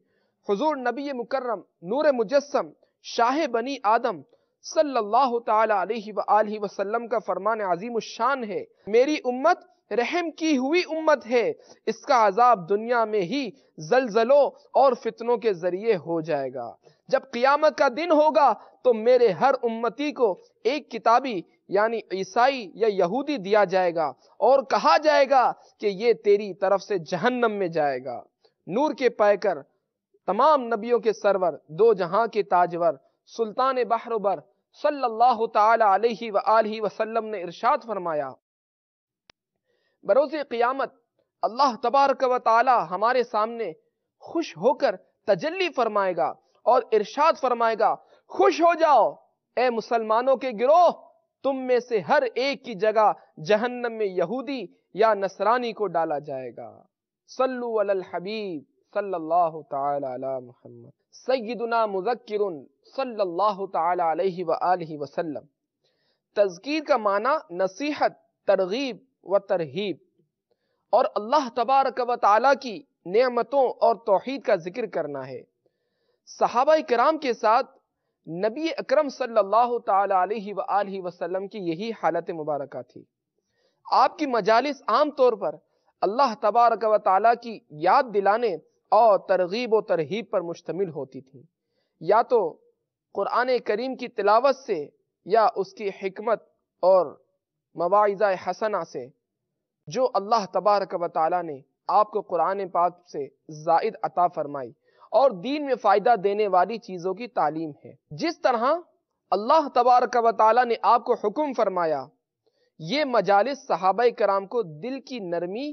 حضور نبی مکرم نور مجسم شاہ بنی آدم صلی اللہ تعالیٰ علیہ وآلہ وسلم کا فرمان عظیم الشان ہے میری امت رحم کی ہوئی امت ہے اس کا عذاب دنیا میں ہی زلزلوں اور فتنوں کے ذریعے ہو جائے گا جب قیامت کا دن ہوگا تو میرے ہر امتی کو ایک کتابی یعنی عیسائی یا یہودی دیا جائے گا اور کہا جائے گا کہ یہ تیری طرف سے جہنم میں جائے گا نور کے پیکر تمام نبیوں کے سرور دو جہاں کے تاجور سلطان بحربر صلی اللہ تعالی علیہ وآلہ وسلم نے ارشاد فرمایا بروز قیامت اللہ تبارک و تعالی ہمارے سامنے خوش ہو کر تجلی فرمائے گا اور ارشاد فرمائے گا خوش ہو جاؤ اے مسلمانوں کے گروہ تم میں سے ہر ایک کی جگہ جہنم میں یہودی یا نصرانی کو ڈالا جائے گا صلو علی الحبیب صلی اللہ تعالی علی محمد سیدنا مذکر صلی اللہ تعالی علیہ وآلہ وسلم تذکیر کا معنی نصیحت ترغیب و ترہیب اور اللہ تبارک و تعالی کی نعمتوں اور توحید کا ذکر کرنا ہے صحابہ اکرام کے ساتھ نبی اکرم صلی اللہ تعالی علیہ وآلہ وسلم کی یہی حالت مبارکہ تھی آپ کی مجالس عام طور پر اللہ تبارک و تعالی کی یاد دلانے اور ترغیب و ترہیب پر مشتمل ہوتی تھی یا تو قرآن کریم کی تلاوت سے یا اس کی حکمت اور مواعظہ حسنہ سے جو اللہ تبارک و تعالی نے آپ کو قرآن پاک سے زائد عطا فرمائی اور دین میں فائدہ دینے والی چیزوں کی تعلیم ہے جس طرح اللہ تبارک و تعالی نے آپ کو کو حکم فرمایا یہ مجالس صحابہ کرام دل کی نرمی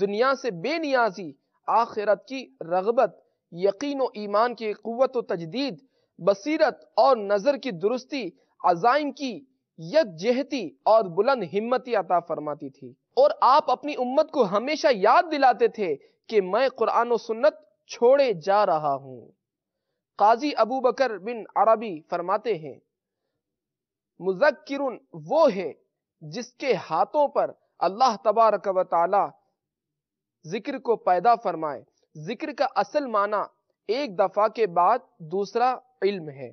دنیا سے بے نیازی آخرت کی رغبت یقین و ایمان کی قوت و تجدید بصیرت اور نظر کی درستی عزائم کی جہتی اور بلند ہمتی عطا فرماتی تھی اور آپ اپنی امت کو ہمیشہ یاد دلاتے تھے کہ میں قرآن و سنت چھوڑے جا رہا ہوں قاضی ابو بکر بن عربی فرماتے ہیں وہ ہے جس کے ہاتھوں پر اللہ تبارک و تعالی ذکر کو پیدا فرمائے ذکر کا اصل معنی ایک دفعہ کے بعد دوسرا علم ہے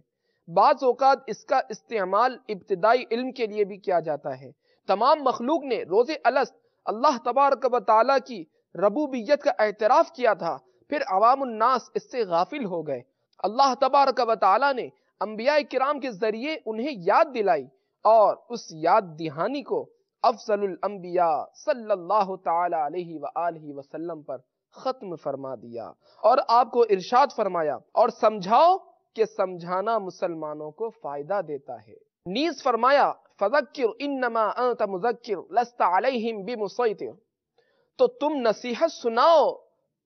بعض اوقات اس کا استعمال ابتدائی علم کے لیے بھی کیا جاتا ہے تمام مخلوق نے روز الست اللہ تبارک و تعالی کی ربوبیت کا اعتراف کیا تھا پھر عوام الناس اس سے غافل ہو گئے اللہ تبارک و تعالی نے انبیاء کرام کے ذریعے انہیں یاد دلائی اور اس یاد دہانی کو افضل الانبیاء صلی اللہ تعالی علیہ وآلہ وسلم پر ختم فرما دیا اور آپ کو ارشاد فرمایا اور سمجھاؤ کہ سمجھانا مسلمانوں کو فائدہ دیتا ہے نیز فرمایا فذکر انما انت مذکر لست علیہم بمسیطر تو تم نصیحت سناؤ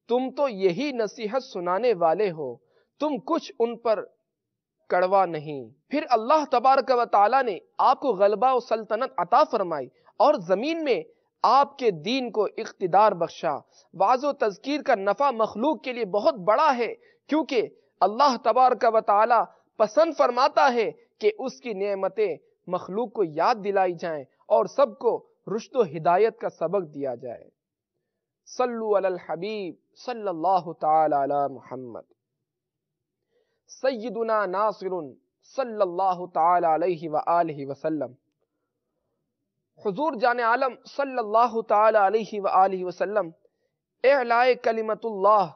تم تو یہی نصیحت سنانے والے ہو تم کچھ ان پر کڑوا نہیں پھر اللہ تبارک و تعالی نے آپ کو غلبہ و سلطنت عطا فرمائی اور زمین میں آپ کے دین کو اقتدار بخشا واض و تذکیر کا نفع مخلوق کے لیے بہت بڑا ہے کیونکہ اللہ تبارک و تعالی پسند فرماتا ہے کہ اس کی نعمتیں مخلوق کو یاد دلائی جائیں اور سب کو رشد و ہدایت کا سبق دیا جائے صلو علی الحبیب صلی اللہ تعالی علی محمد سیدنا ناصر صلی اللہ تعالی علیہ وآلہ وسلم حضور جان عالم صلی اللہ تعالی علیہ وآلہ وسلم کلمت اللہ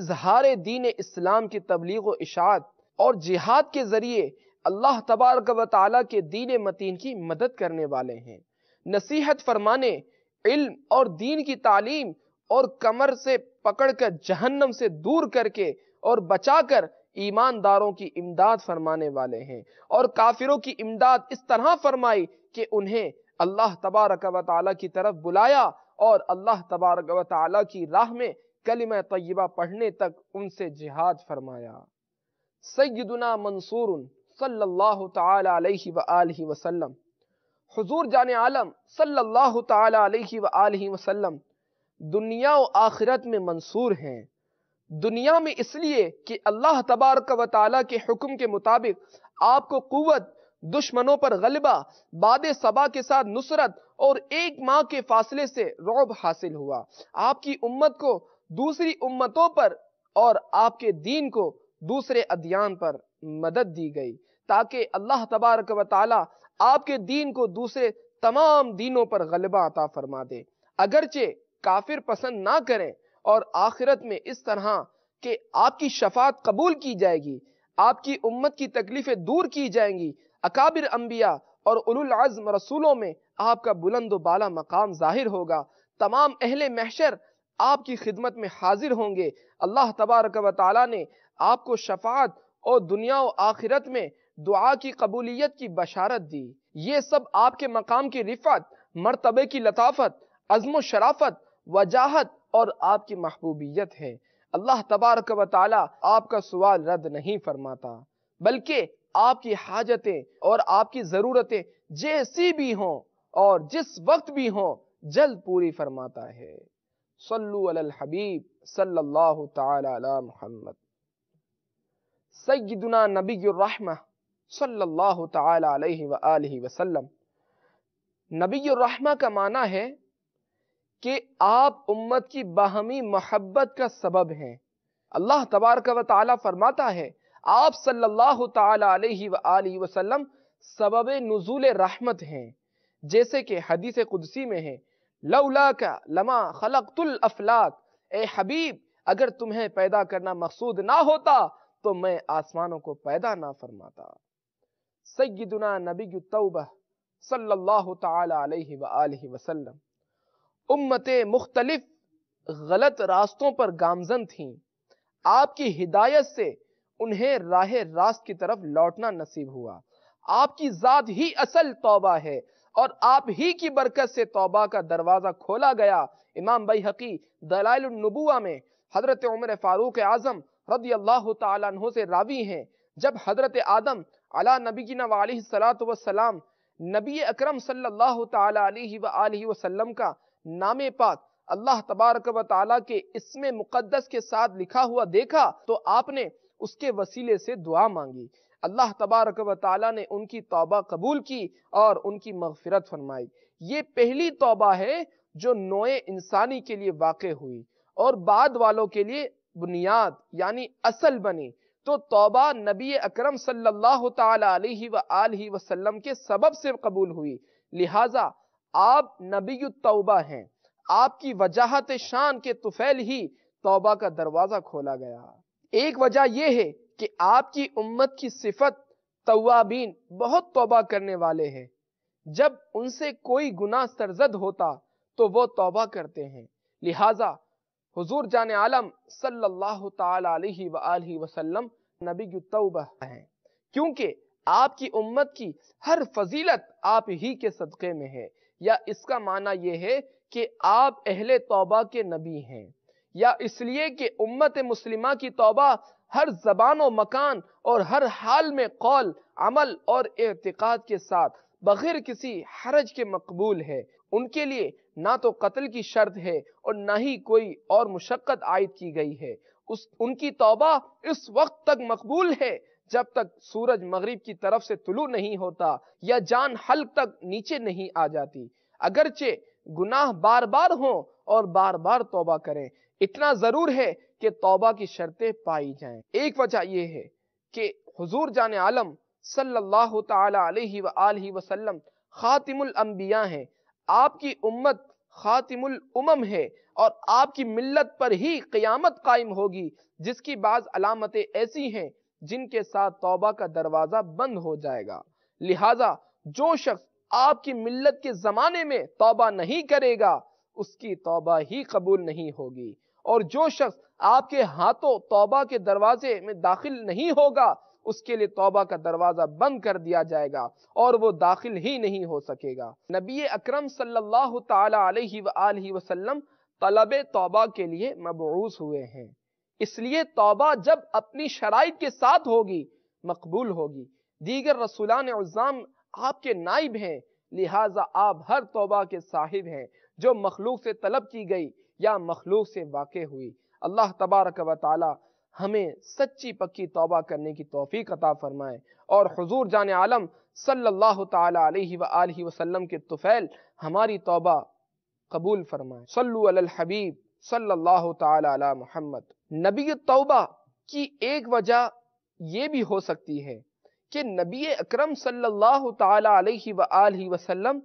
اظہار دین اسلام کی تبلیغ و اشاعت اور جہاد کے ذریعے اللہ تبارک و تعالی کے دین متین کی مدد کرنے والے ہیں نصیحت فرمانے علم اور دین کی تعلیم اور کمر سے پکڑ کر جہنم سے دور کر کے اور بچا کر ایمانداروں کی امداد فرمانے والے ہیں اور کافروں کی امداد اس طرح فرمائی کہ انہیں اللہ تبارک و تعالی کی طرف بلایا اور اللہ تبارک و تعالی کی راہ میں کلمہ طیبہ پڑھنے تک ان سے جہاد فرمایا سیدنا منصور صلی اللہ تعالی علیہ وآلہ وسلم حضور جان عالم صلی اللہ تعالی علیہ وآلہ وسلم دنیا و آخرت میں منصور ہیں دنیا میں اس لیے کہ اللہ تبارک و تعالیٰ کے حکم کے مطابق آپ کو قوت دشمنوں پر غلبہ باد سبا کے ساتھ نصرت اور ایک ماہ کے فاصلے سے رعب حاصل ہوا آپ کی امت کو دوسری امتوں پر اور آپ کے دین کو دوسرے ادیان پر مدد دی گئی تاکہ اللہ تبارک و تعالیٰ آپ کے دین کو دوسرے تمام دینوں پر غلبہ عطا فرما دے اگرچہ کافر پسند نہ کریں اور آخرت میں اس طرح کہ آپ کی شفاعت قبول کی جائے گی آپ کی امت کی تکلیفیں دور کی جائیں گی اکابر انبیاء اور رسولوں میں آپ کا بلند و بالا مقام ظاہر ہوگا تمام اہل محشر آپ کی خدمت میں حاضر ہوں گے اللہ تبارک و تعالی نے آپ کو شفاعت اور دنیا و آخرت میں دعا کی قبولیت کی بشارت دی یہ سب آپ کے مقام کی رفعت مرتبے کی لطافت عزم و شرافت وجاہت اور آپ کی محبوبیت ہے اللہ تبارک و تعالی آپ کا سوال رد نہیں فرماتا بلکہ آپ کی حاجتیں اور آپ کی ضرورتیں جیسی بھی ہوں اور جس وقت بھی ہوں جلد پوری فرماتا ہے صلو علی الحبیب صلی اللہ تعالی علی محمد سیدنا نبی الرحمہ صلی اللہ تعالی علیہ وآلہ وسلم نبی الرحمہ کا معنی ہے کہ آپ امت کی باہمی محبت کا سبب ہیں اللہ تبارک و تعالی فرماتا ہے آپ صلی اللہ تعالی علیہ وآلہ وسلم سبب نزول رحمت ہیں جیسے کہ حدیث قدسی میں ہیں لا کا لما خلقت الافلاق اے حبیب اگر تمہیں پیدا کرنا مقصود نہ ہوتا تو میں آسمانوں کو پیدا نہ فرماتا سیدنا نبی التوبہ صلی اللہ تعالی علیہ وآلہ وسلم امتیں مختلف غلط راستوں پر گامزن تھیں آپ کی ہدایت سے انہیں راہ راست کی طرف لوٹنا نصیب ہوا آپ کی ذات ہی اصل توبہ ہے اور آپ ہی کی برکت سے توبہ کا دروازہ کھولا گیا امام حقی دلائل النبوہ میں حضرت عمر فاروق اعظم رضی اللہ تعالیٰ عنہ سے راوی ہیں جب حضرت آدم علی نبی وعلیہ السلام نبی اکرم صلی اللہ تعالی علیہ وآلہ وسلم کا نام پاک اللہ تبارک و تعالیٰ کے اسم مقدس کے ساتھ لکھا ہوا دیکھا تو آپ نے اس کے وسیلے سے دعا مانگی اللہ تبارک و تعالیٰ نے ان کی توبہ قبول کی اور ان کی مغفرت فرمائی یہ پہلی توبہ ہے جو نوئے انسانی کے لیے واقع ہوئی اور بعد والوں کے لیے بنیاد یعنی اصل بنی تو توبہ نبی اکرم صلی اللہ تعالی علیہ وآلہ وسلم کے سبب سے قبول ہوئی لہٰذا آپ نبی التوبہ ہیں آپ کی وجاہت شان کے طفیل ہی توبہ کا دروازہ کھولا گیا ایک وجہ یہ ہے کہ آپ کی امت کی صفت توابین بہت توبہ کرنے والے ہیں جب ان سے کوئی گناہ سرزد ہوتا تو وہ توبہ کرتے ہیں لہٰذا حضور جان عالم صلی اللہ تعالی علیہ وآلہ وسلم نبی توبہ ہیں کیونکہ آپ کی امت کی ہر فضیلت آپ ہی کے صدقے میں ہے یا اس کا معنی یہ ہے کہ آپ اہل توبہ کے نبی ہیں یا اس لیے کہ امت مسلمہ کی توبہ ہر زبان و مکان اور ہر حال میں قول عمل اور اعتقاد کے ساتھ بغیر کسی حرج کے مقبول ہے ان کے لیے نہ تو قتل کی شرط ہے اور نہ ہی کوئی اور مشقت عائد کی گئی ہے اس ان کی توبہ اس وقت تک مقبول ہے جب تک سورج مغرب کی طرف سے طلوع نہیں ہوتا یا جان حلق تک نیچے نہیں آ جاتی اگرچہ گناہ بار بار ہوں اور بار بار توبہ کریں اتنا ضرور ہے کہ توبہ کی شرطیں پائی جائیں ایک وجہ یہ ہے کہ حضور جان عالم صلی اللہ تعالی علیہ وآلہ وسلم خاتم الانبیاء ہیں آپ کی امت خاتم الامم ہے اور آپ کی ملت پر ہی قیامت قائم ہوگی جس کی بعض علامتیں ایسی ہیں جن کے ساتھ توبہ کا دروازہ بند ہو جائے گا لہٰذا جو شخص آپ کی ملت کے زمانے میں توبہ نہیں کرے گا اس کی توبہ ہی قبول نہیں ہوگی اور جو شخص آپ کے کے ہاتھوں توبہ دروازے میں داخل نہیں ہوگا اس کے لیے توبہ کا دروازہ بند کر دیا جائے گا اور وہ داخل ہی نہیں ہو سکے گا نبی اکرم صلی اللہ تعالی علیہ وسلم طلب توبہ کے لیے مبعوث ہوئے ہیں اس لیے توبہ جب اپنی شرائط کے ساتھ ہوگی مقبول ہوگی دیگر رسولان عظام آپ کے نائب ہیں لہٰذا آپ ہر توبہ کے صاحب ہیں جو مخلوق سے طلب کی گئی یا مخلوق سے واقع ہوئی اللہ تبارک و تعالی ہمیں سچی پکی توبہ کرنے کی توفیق عطا فرمائے اور حضور جان عالم صلی اللہ تعالی علیہ وآلہ وسلم کے طفیل ہماری توبہ قبول فرمائے صلو علی الحبیب صلی اللہ تعالی علی محمد نبی توبہ کی ایک وجہ یہ بھی ہو سکتی ہے کہ نبی اکرم صلی اللہ تعالی علیہ وآلہ وسلم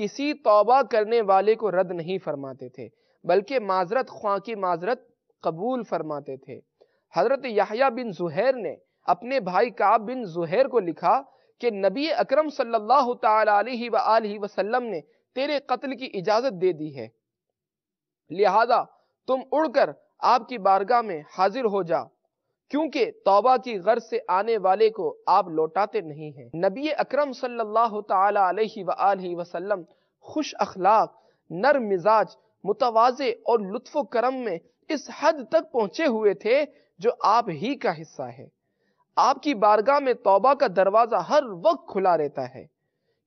کسی توبہ کرنے والے کو رد نہیں فرماتے تھے بلکہ معذرت خواہ کی معذرت قبول فرماتے تھے حضرت یحییٰ بن زہیر نے اپنے بھائی کعب بن زہر کو لکھا کہ نبی اکرم صلی اللہ تعالی علیہ وآلہ وسلم نے تیرے قتل کی اجازت دے دی ہے لہذا تم اڑ کر آپ کی بارگاہ میں حاضر ہو جا کیونکہ توبہ کی غرض سے آنے والے کو آپ لوٹاتے نہیں ہیں نبی اکرم صلی اللہ تعالی علیہ وآلہ وسلم خوش اخلاق نر مزاج متوازے اور لطف و کرم میں اس حد تک پہنچے ہوئے تھے جو آپ ہی کا حصہ ہے آپ کی بارگاہ میں توبہ کا دروازہ ہر وقت کھلا رہتا ہے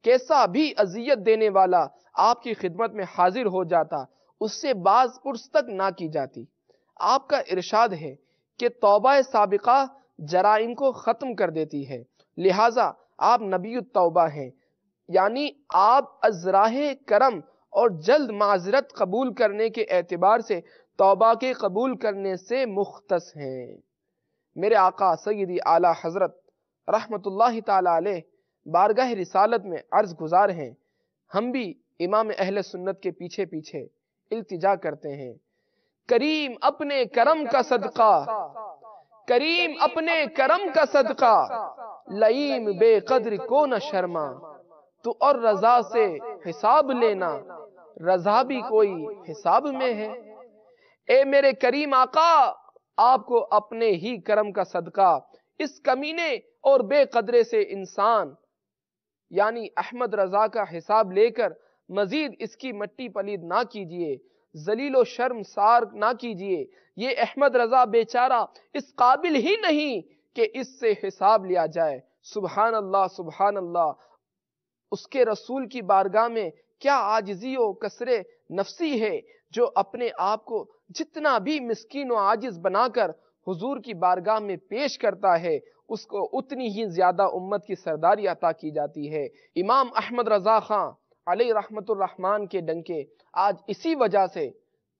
کیسا بھی اذیت دینے والا آپ کی خدمت میں حاضر ہو جاتا اس سے بعض پرس تک نہ کی جاتی آپ کا ارشاد ہے کہ توبہ سابقہ جرائم کو ختم کر دیتی ہے لہٰذا آپ نبی التوبہ ہیں یعنی آپ راہ کرم اور جلد معذرت قبول کرنے کے اعتبار سے توبہ کے قبول کرنے سے مختص ہیں میرے آقا سیدی اعلی حضرت رحمت اللہ تعالی علیہ بارگاہ رسالت میں عرض گزار ہیں ہم بھی امام اہل سنت کے پیچھے پیچھے التجا کرتے ہیں کریم اپنے کرم کا صدقہ کریم اپنے کرم کا صدقہ لئیم بے قدر کو نہ شرما تو اور رضا سے حساب لینا رضا بھی کوئی حساب میں ہے اے میرے کریم آقا آپ کو اپنے ہی کرم کا صدقہ اس کمینے اور بے قدرے سے انسان یعنی احمد رضا کا حساب لے کر مزید اس کی مٹی پلید نہ کیجیے زلیل و شرم سار نہ کیجئے یہ احمد رضا بیچارہ اس قابل ہی نہیں کہ اس سے حساب لیا جائے سبحان اللہ سبحان اللہ اس کے رسول کی بارگاہ میں کیا آجزی و کسر نفسی ہے جو اپنے آپ کو جتنا بھی مسکین و آجز بنا کر حضور کی بارگاہ میں پیش کرتا ہے اس کو اتنی ہی زیادہ امت کی سرداری عطا کی جاتی ہے امام احمد رضا خان علیہ رحمت الرحمن کے ڈنکے آج اسی وجہ سے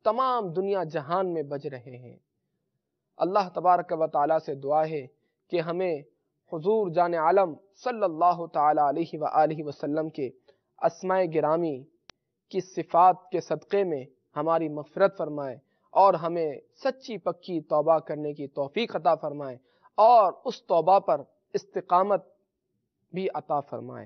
تمام دنیا جہان میں بج رہے ہیں اللہ تبارک و تعالیٰ سے دعا ہے کہ ہمیں حضور جان عالم صلی اللہ تعالیٰ علیہ و وسلم کے اسماء گرامی کی صفات کے صدقے میں ہماری مغفرت فرمائے اور ہمیں سچی پکی توبہ کرنے کی توفیق عطا فرمائے اور اس توبہ پر استقامت بھی عطا فرمائے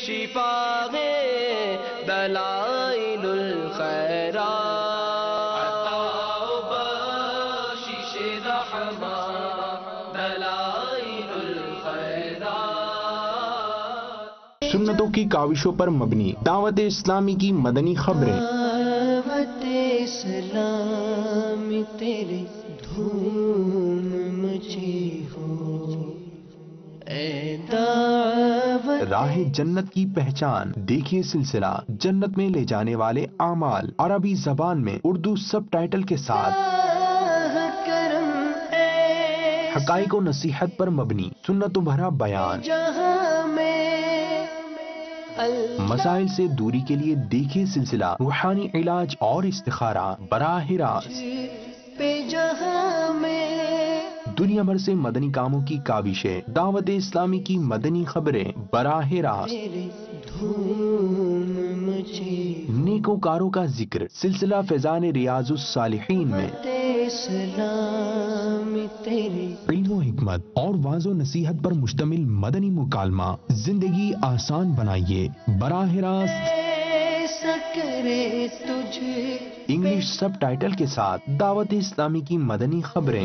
شفا دلائل دلائی سنتوں کی کاوشوں پر مبنی دعوت اسلامی کی مدنی خبریں دعوت اسلام تیرے دھوم مجھے ہو اے دعوت راہ جنت کی پہچان دیکھیے سلسلہ جنت میں لے جانے والے اعمال عربی زبان میں اردو سب ٹائٹل کے ساتھ حقائق و نصیحت پر مبنی سنت و بھرا بیان مسائل سے دوری کے لیے دیکھیے سلسلہ روحانی علاج اور استخارہ براہ راست جی، دنیا بھر سے مدنی کاموں کی کابشیں دعوت اسلامی کی مدنی خبریں براہ راست نیکوکاروں کاروں کا ذکر سلسلہ فیضان ریاض الصالحین میں علم و حکمت اور واضح نصیحت پر مشتمل مدنی مکالمہ زندگی آسان بنائیے براہ راست انگلش سب ٹائٹل کے ساتھ دعوت اسلامی کی مدنی خبریں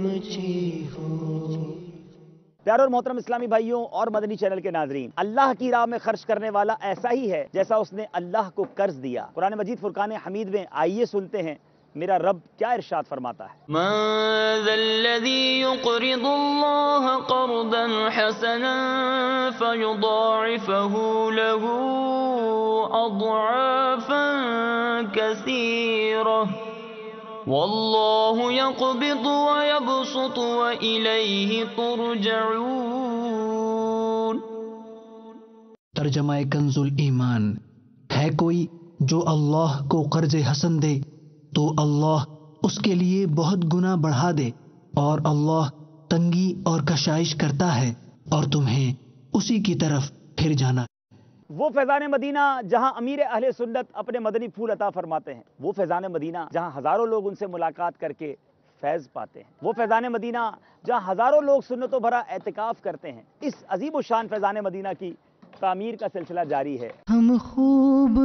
پیار اور محترم اسلامی بھائیوں اور مدنی چینل کے ناظرین اللہ کی راہ میں خرچ کرنے والا ایسا ہی ہے جیسا اس نے اللہ کو قرض دیا قرآن مجید فرقان حمید میں آئیے سنتے ہیں میرا رب کیا ارشاد فرماتا ہے حسنا اضعافا ترجمہ کنز المان ہے کوئی جو اللہ کو قرض حسن دے تو اللہ اس کے لیے بہت گنا بڑھا دے اور اللہ تنگی اور کشائش کرتا ہے اور تمہیں اسی کی طرف پھر جانا وہ فیضان مدینہ جہاں امیر اہل سنت اپنے مدنی پھول عطا فرماتے ہیں وہ فیضان مدینہ جہاں ہزاروں لوگ ان سے ملاقات کر کے فیض پاتے ہیں وہ فیضان مدینہ جہاں ہزاروں لوگ سنت و بھرا اعتکاف کرتے ہیں اس عظیم و شان فیضان مدینہ کی تعمیر کا سلسلہ جاری ہے ہم خوب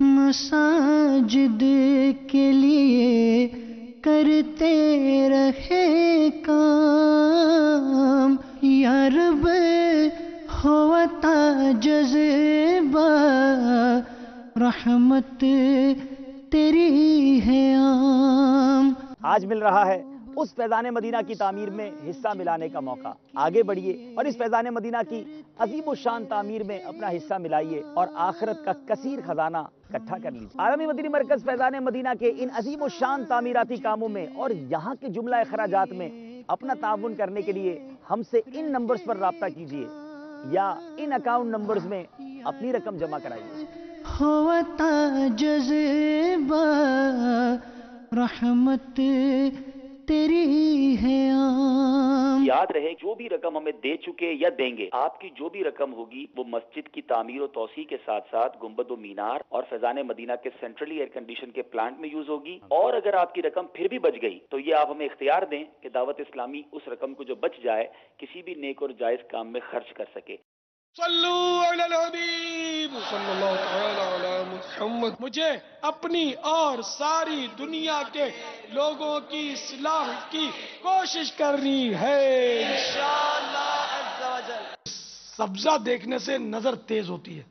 مساجد کے لیے کرتے رہے کام یا رب رحمت تیری ہے عام آج مل رہا ہے اس فیضان مدینہ کی تعمیر میں حصہ ملانے کا موقع آگے بڑھیے اور اس فیضان مدینہ کی عظیم و شان تعمیر میں اپنا حصہ ملائیے اور آخرت کا کثیر خزانہ اکٹھا کر لیجئے عالمی مدنی مرکز فیضان مدینہ کے ان عظیم و شان تعمیراتی کاموں میں اور یہاں کے جملہ اخراجات میں اپنا تعاون کرنے کے لیے ہم سے ان نمبرز پر رابطہ کیجیے یا ان اکاؤنٹ نمبرز میں اپنی رقم جمع کرائیے ہوتا جزیب رحمت تیری ہے یاد رہے جو بھی رقم ہمیں دے چکے یا دیں گے آپ کی جو بھی رقم ہوگی وہ مسجد کی تعمیر و توسیع کے ساتھ ساتھ گمبد و مینار اور فیضان مدینہ کے سینٹرلی ایئر کنڈیشن کے پلانٹ میں یوز ہوگی اور اگر آپ کی رقم پھر بھی بچ گئی تو یہ آپ ہمیں اختیار دیں کہ دعوت اسلامی اس رقم کو جو بچ جائے کسی بھی نیک اور جائز کام میں خرچ کر سکے صلو علی الحبیب صلی اللہ تعالی علی محمد مجھے اپنی اور ساری دنیا کے لوگوں کی اصلاح کی کوشش کرنی ہے انشاءاللہ عز و جل سبزہ دیکھنے سے نظر تیز ہوتی ہے